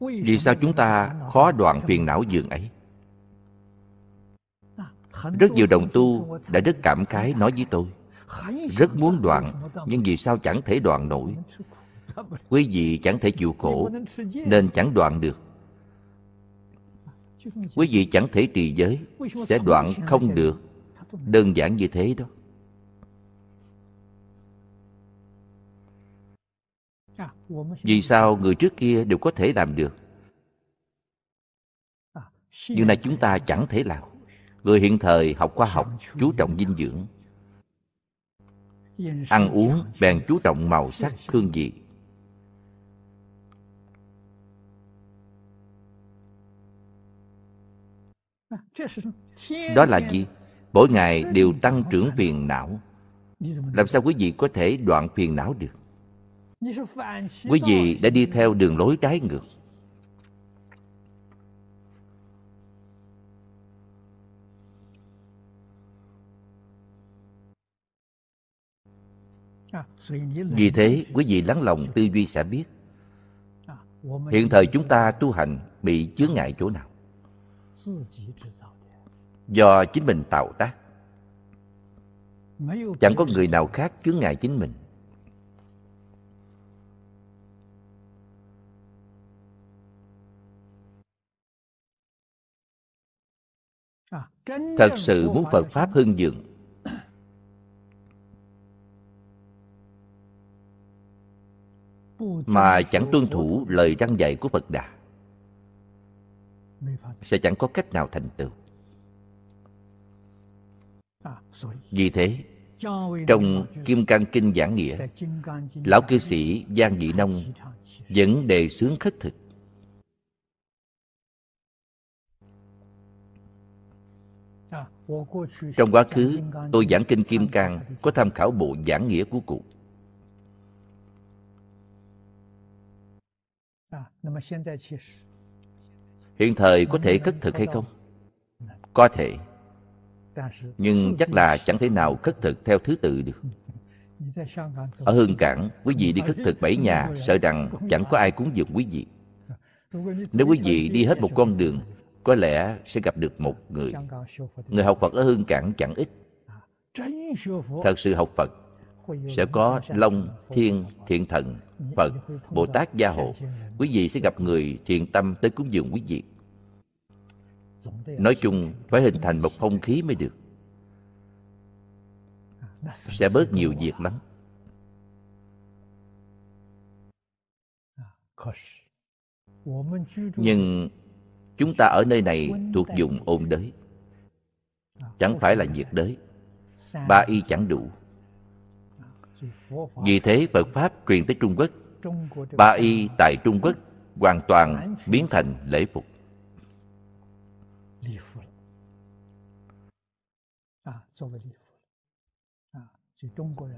Vì sao chúng ta khó đoạn phiền não dường ấy Rất nhiều đồng tu đã rất cảm khái nói với tôi Rất muốn đoạn Nhưng vì sao chẳng thể đoạn nổi quý vị chẳng thể chịu khổ nên chẳng đoạn được quý vị chẳng thể trì giới sẽ đoạn không được đơn giản như thế đó vì sao người trước kia đều có thể làm được nhưng nay chúng ta chẳng thể làm người hiện thời học khoa học chú trọng dinh dưỡng ăn uống bèn chú trọng màu sắc hương vị đó là gì mỗi ngày đều tăng trưởng phiền não làm sao quý vị có thể đoạn phiền não được quý vị đã đi theo đường lối trái ngược vì thế quý vị lắng lòng tư duy sẽ biết hiện thời chúng ta tu hành bị chướng ngại chỗ nào do chính mình tạo tác chẳng có người nào khác chướng ngại chính mình thật sự muốn phật pháp hưng dượng mà chẳng tuân thủ lời răng dạy của phật đà sẽ chẳng có cách nào thành tựu vì thế trong kim cang kinh giảng nghĩa lão cư sĩ giang dị nông vẫn đề xướng khất thực trong quá khứ tôi giảng kinh kim cang có tham khảo bộ giảng nghĩa của cụ hiện thời có thể khất thực hay không có thể nhưng chắc là chẳng thể nào khất thực theo thứ tự được ở hương cảng quý vị đi khất thực bảy nhà sợ rằng chẳng có ai cúng dường quý vị nếu quý vị đi hết một con đường có lẽ sẽ gặp được một người người học phật ở hương cảng chẳng ít thật sự học phật sẽ có long thiên thiện thần phật bồ tát gia hộ quý vị sẽ gặp người thiện tâm tới cúng dường quý vị nói chung phải hình thành một phong khí mới được sẽ bớt nhiều việc lắm nhưng chúng ta ở nơi này thuộc dùng ôn đới chẳng phải là nhiệt đới ba y chẳng đủ vì thế Phật Pháp truyền tới Trung Quốc, ba y tại Trung Quốc hoàn toàn biến thành lễ phục.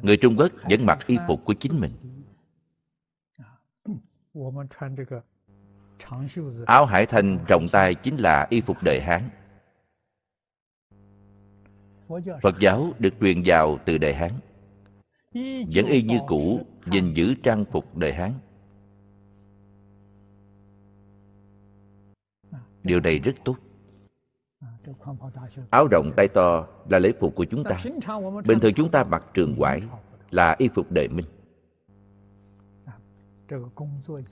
Người Trung Quốc vẫn mặc y phục của chính mình. Áo hải thành rộng tay chính là y phục đời Hán. Phật giáo được truyền vào từ đời Hán vẫn y như cũ gìn giữ trang phục đời hán điều này rất tốt áo rộng tay to là lễ phục của chúng ta bình thường chúng ta mặc trường quải là y phục đời minh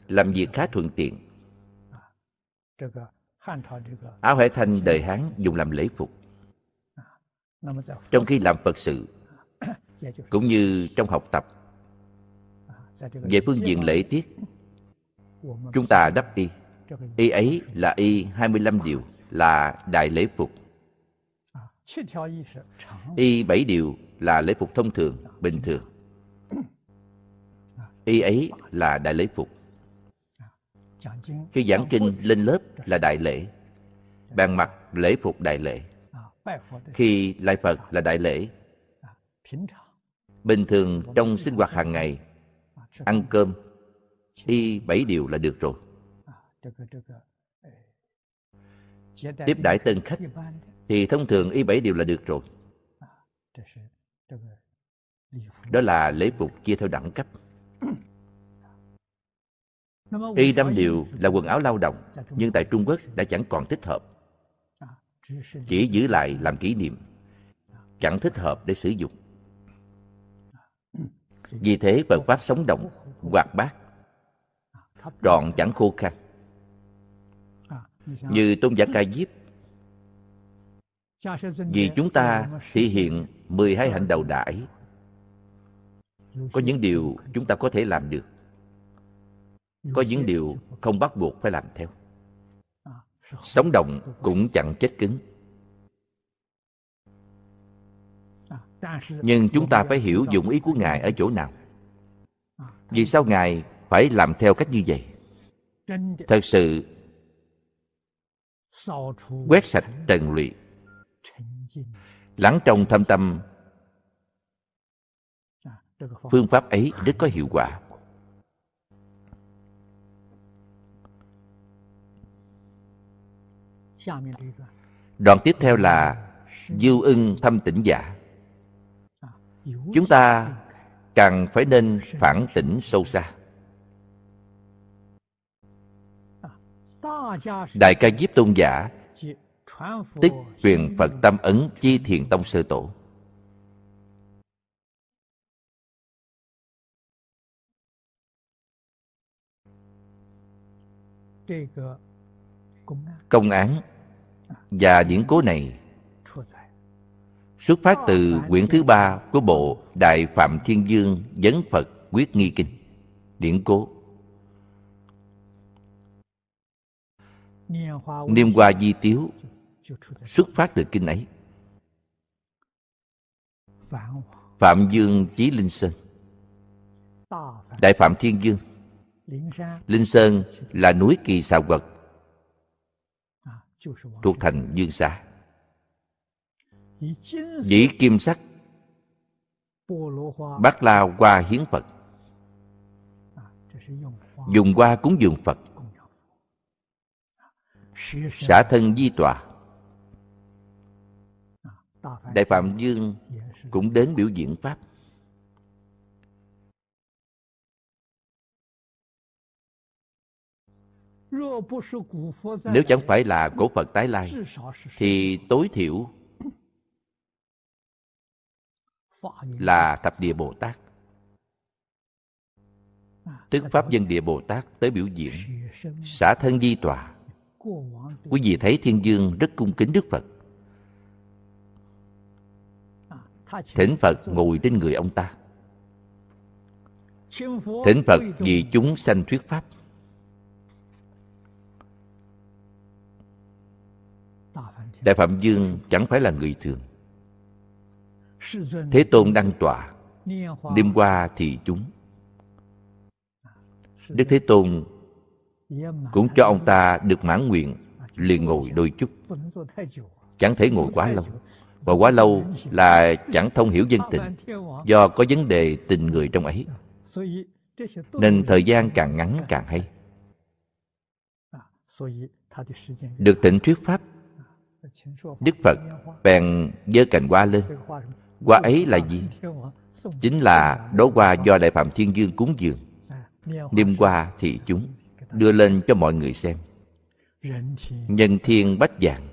làm việc khá thuận tiện áo hải thanh đời hán dùng làm lễ phục trong khi làm phật sự Dạ, cũng như trong học tập à, dạ, về phương diện lễ tiết chúng ta đắp y y ấy là y 25 điều là đại lễ phục à, y 7 điều là lễ phục thông thường bình thường y ấy là đại lễ phục à, khi giảng kinh lên lớp là đại lễ dạ. bàn mặt lễ phục đại lễ khi lại phật là đại lễ bình thường trong sinh hoạt hàng ngày ăn cơm y bảy điều là được rồi tiếp đãi tân khách thì thông thường y bảy điều là được rồi đó là lễ phục chia theo đẳng cấp y năm điều là quần áo lao động nhưng tại trung quốc đã chẳng còn thích hợp chỉ giữ lại làm kỷ niệm chẳng thích hợp để sử dụng vì thế phật pháp sống động hoạt bát trọn chẳng khô khan như tôn giả ca diếp vì chúng ta thể hiện 12 hạnh đầu đại có những điều chúng ta có thể làm được có những điều không bắt buộc phải làm theo sống động cũng chẳng chết cứng nhưng chúng ta phải hiểu dụng ý của ngài ở chỗ nào vì sao ngài phải làm theo cách như vậy thật sự quét sạch trần lụy lắng trong thâm tâm phương pháp ấy rất có hiệu quả đoạn tiếp theo là dư ưng thâm tĩnh giả chúng ta càng phải nên phản tỉnh sâu xa đại ca diếp tôn giả tích truyền phật tâm ấn chi thiền tông sơ tổ công án và điển cố này xuất phát từ quyển thứ ba của bộ Đại Phạm Thiên Dương Vấn Phật Quyết Nghi Kinh, điển cố. Niêm Hoa Di Tiếu xuất phát từ kinh ấy. Phạm Dương Chí Linh Sơn Đại Phạm Thiên Dương Linh Sơn là núi kỳ xà quật thuộc thành Dương Xã dĩ kim sắc bát la hoa hiến phật dùng hoa cúng dường phật xả thân di tòa đại phạm dương cũng đến biểu diễn pháp nếu chẳng phải là cổ phật tái lai thì tối thiểu là thập địa bồ tát à, Tức Pháp Dân Địa Bồ Tát tới biểu diễn Xả thân di tòa Quý vị thấy Thiên Dương rất cung kính Đức Phật à, Thỉnh Phật ngồi trên người ông ta Thỉnh Phật vì chúng sanh thuyết Pháp Đại Phạm Dương chẳng phải là người thường thế tôn đăng tọa đêm qua thì chúng đức thế tôn cũng cho ông ta được mãn nguyện liền ngồi đôi chút chẳng thể ngồi quá lâu và quá lâu là chẳng thông hiểu dân tình do có vấn đề tình người trong ấy nên thời gian càng ngắn càng hay được tịnh thuyết pháp đức phật bèn dơ cành hoa lên Hoa ấy là gì? Chính là đó hoa do Đại Phạm Thiên Dương cúng dường. Niêm hoa thì chúng đưa lên cho mọi người xem. Nhân thiên bách dạng.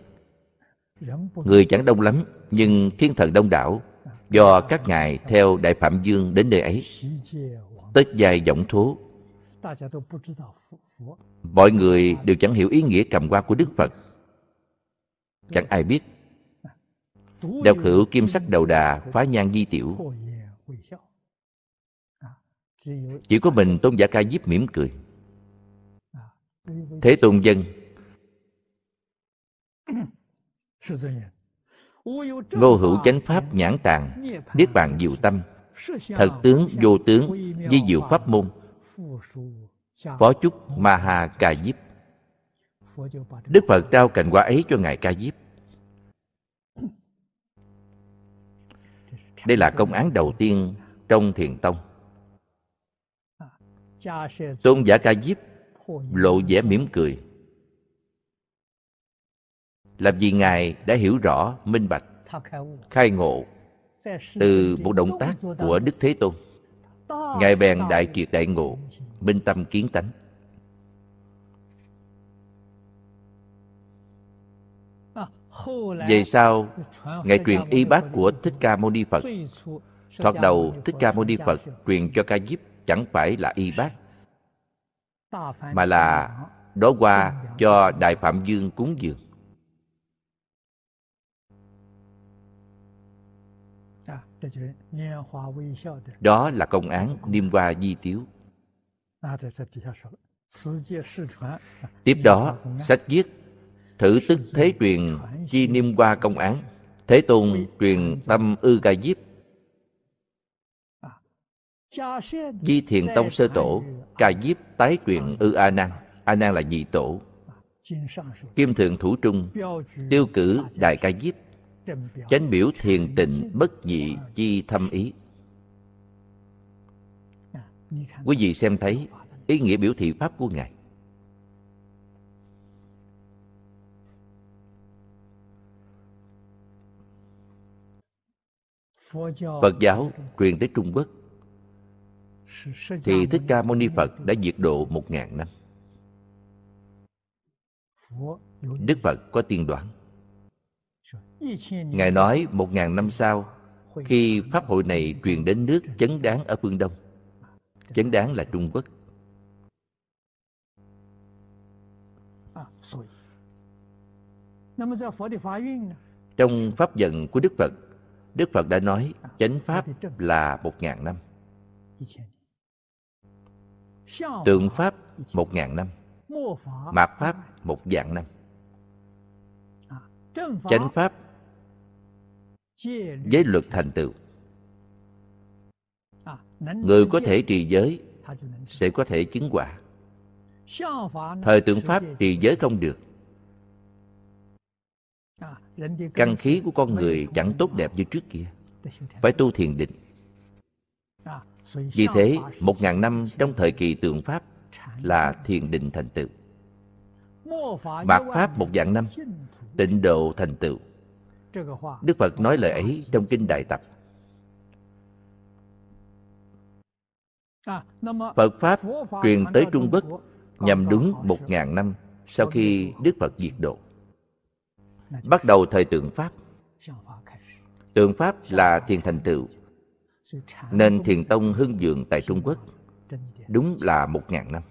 Người chẳng đông lắm, nhưng thiên thần đông đảo do các ngài theo Đại Phạm Dương đến nơi ấy. Tết dài giọng thố. Mọi người đều chẳng hiểu ý nghĩa cầm hoa của Đức Phật. Chẳng ai biết đọc hữu kim sắc đầu đà phá nhang di tiểu chỉ có mình tôn giả ca diếp mỉm cười thế tôn dân ngô hữu chánh pháp nhãn tàng niết bàn diệu tâm thật tướng vô tướng di diệu pháp môn phó chúc ma ha ca diếp đức phật trao cành quả ấy cho ngài ca diếp Đây là công án đầu tiên trong thiền tông. Tôn giả Ca Diếp lộ vẻ mỉm cười. Làm vì Ngài đã hiểu rõ, minh bạch, khai ngộ từ một động tác của Đức Thế Tôn. Ngài bèn đại triệt đại ngộ, minh tâm kiến tánh. về sau ngài truyền y bát của thích ca mâu ni phật thoạt đầu thích ca mâu ni phật truyền cho ca diếp chẳng phải là y bát mà là đó qua cho đại phạm dương cúng dường đó là công án niêm hoa di tiếu tiếp đó sách viết thử tức thế truyền chi niêm qua công án thế tôn truyền tâm ư ca diếp di thiền tông sơ tổ ca diếp tái truyền ư a nan a nan là nhị tổ kim thượng thủ trung tiêu cử đại ca diếp chánh biểu thiền tịnh bất nhị chi thâm ý quý vị xem thấy ý nghĩa biểu thị pháp của ngài phật giáo truyền tới trung quốc thì thích ca mâu ni phật đã diệt độ một ngàn năm đức phật có tiên đoán ngài nói một ngàn năm sau khi pháp hội này truyền đến nước chấn đáng ở phương đông chấn đáng là trung quốc trong pháp vận của đức phật Đức Phật đã nói chánh pháp là một ngàn năm. Tượng pháp một ngàn năm. Mạt pháp một vạn năm. Chánh pháp giới luật thành tựu. Người có thể trì giới sẽ có thể chứng quả. Thời tượng pháp trì giới không được căn khí của con người chẳng tốt đẹp như trước kia phải tu thiền định à, vì thế một ngàn năm trong thời kỳ tượng pháp là thiền định thành tựu mạt pháp một vạn năm tịnh độ thành tựu đức phật nói lời ấy trong kinh đại tập à, phật pháp truyền tới trung quốc nhằm đúng một ngàn năm sau khi đức phật diệt độ bắt đầu thời tượng Pháp. Tượng Pháp là thiền thành tựu, nên thiền tông hưng dường tại Trung Quốc đúng là một ngàn năm.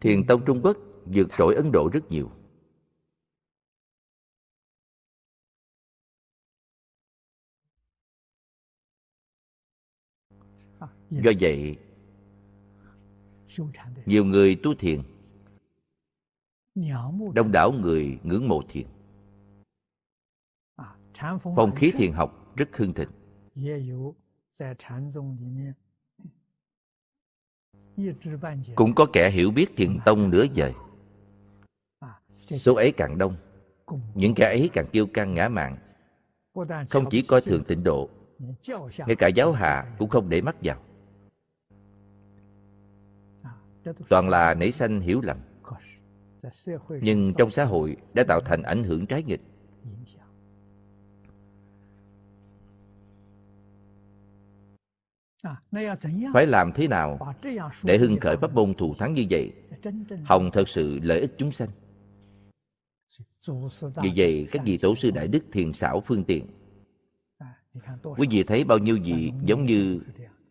Thiền tông Trung Quốc vượt trội Ấn Độ rất nhiều. do vậy nhiều người tu thiền đông đảo người ngưỡng mộ thiền phong khí thiền học rất hưng thịnh cũng có kẻ hiểu biết thiền tông nửa vời số ấy càng đông những kẻ ấy càng kiêu căng ngã mạng không chỉ coi thường tịnh độ ngay cả giáo hạ cũng không để mắt vào toàn là nảy sanh hiểu lầm nhưng trong xã hội đã tạo thành ảnh hưởng trái nghịch phải làm thế nào để hưng khởi pháp môn thù thắng như vậy hồng thật sự lợi ích chúng sanh vì vậy các vị tổ sư đại đức thiền xảo phương tiện quý vị thấy bao nhiêu vị giống như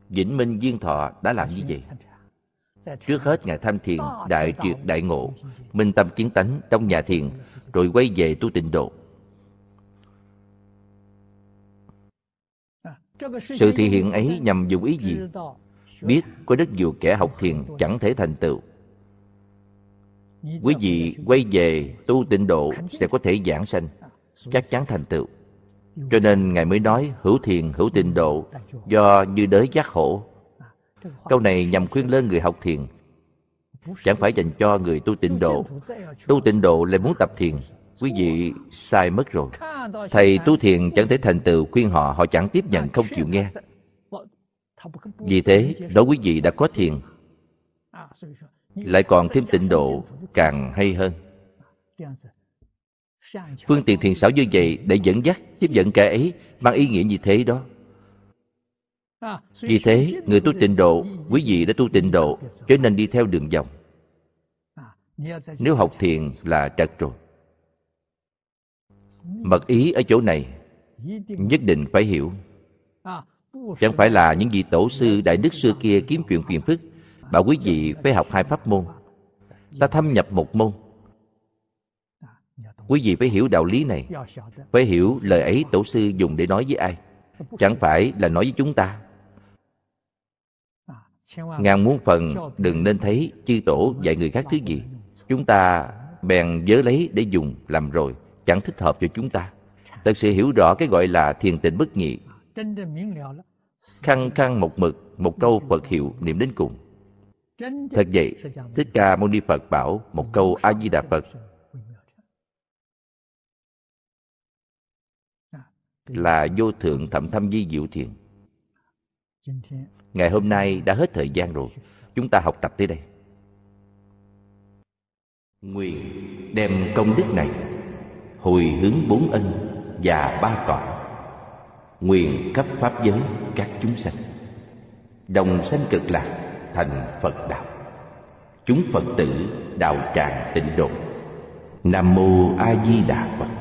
vĩnh minh viên thọ đã làm như vậy Trước hết Ngài tham thiền đại triệt đại ngộ, minh tâm kiến tánh trong nhà thiền, rồi quay về tu tịnh độ. Sự thị hiện ấy nhằm dùng ý gì? Biết có rất nhiều kẻ học thiền chẳng thể thành tựu. Quý vị quay về tu tịnh độ sẽ có thể giảng sanh, chắc chắn thành tựu. Cho nên Ngài mới nói hữu thiền hữu tịnh độ do như đới giác hổ Câu này nhằm khuyên lơn người học thiền Chẳng phải dành cho người tu tịnh độ Tu tịnh độ lại muốn tập thiền Quý vị sai mất rồi Thầy tu thiền chẳng thể thành tựu khuyên họ Họ chẳng tiếp nhận không chịu nghe Vì thế đó quý vị đã có thiền Lại còn thêm tịnh độ càng hay hơn Phương tiện thiền xảo như vậy để dẫn dắt Tiếp dẫn kẻ ấy mang ý nghĩa như thế đó vì thế, người tu tịnh độ, quý vị đã tu tịnh độ, cho nên đi theo đường dòng Nếu học thiền là trật rồi. Mật ý ở chỗ này, nhất định phải hiểu. Chẳng phải là những vị tổ sư đại đức xưa kia kiếm chuyện phiền phức, bảo quý vị phải học hai pháp môn. Ta thâm nhập một môn. Quý vị phải hiểu đạo lý này, phải hiểu lời ấy tổ sư dùng để nói với ai. Chẳng phải là nói với chúng ta ngàn muốn phần đừng nên thấy chư tổ dạy người khác thứ gì chúng ta bèn nhớ lấy để dùng làm rồi chẳng thích hợp cho chúng ta thật sự hiểu rõ cái gọi là thiền tịnh bất nhị khăng khăng một mực một câu phật hiệu niệm đến cùng thật vậy thích ca mâu ni phật bảo một câu a di đà phật là vô thượng thậm thâm di diệu thiền Ngày hôm nay đã hết thời gian rồi Chúng ta học tập tới đây Nguyện đem công đức này Hồi hướng bốn ân và ba cõi Nguyện cấp pháp giới các chúng sanh Đồng sanh cực lạc thành Phật Đạo Chúng Phật tử đạo tràng tịnh độ Nam Mô A Di Đà Phật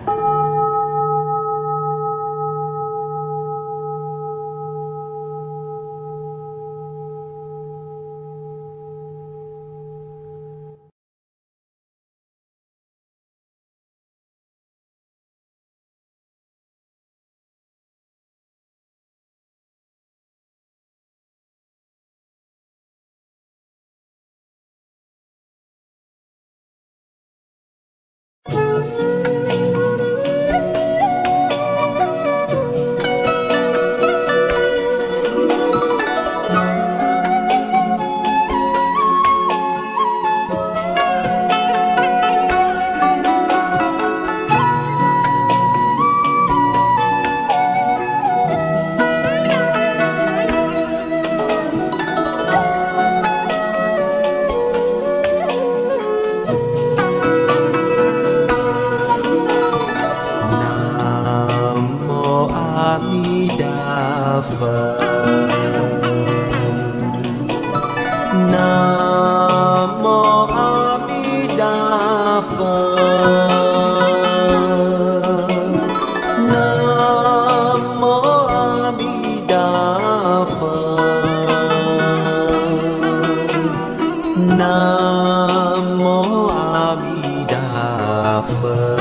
But.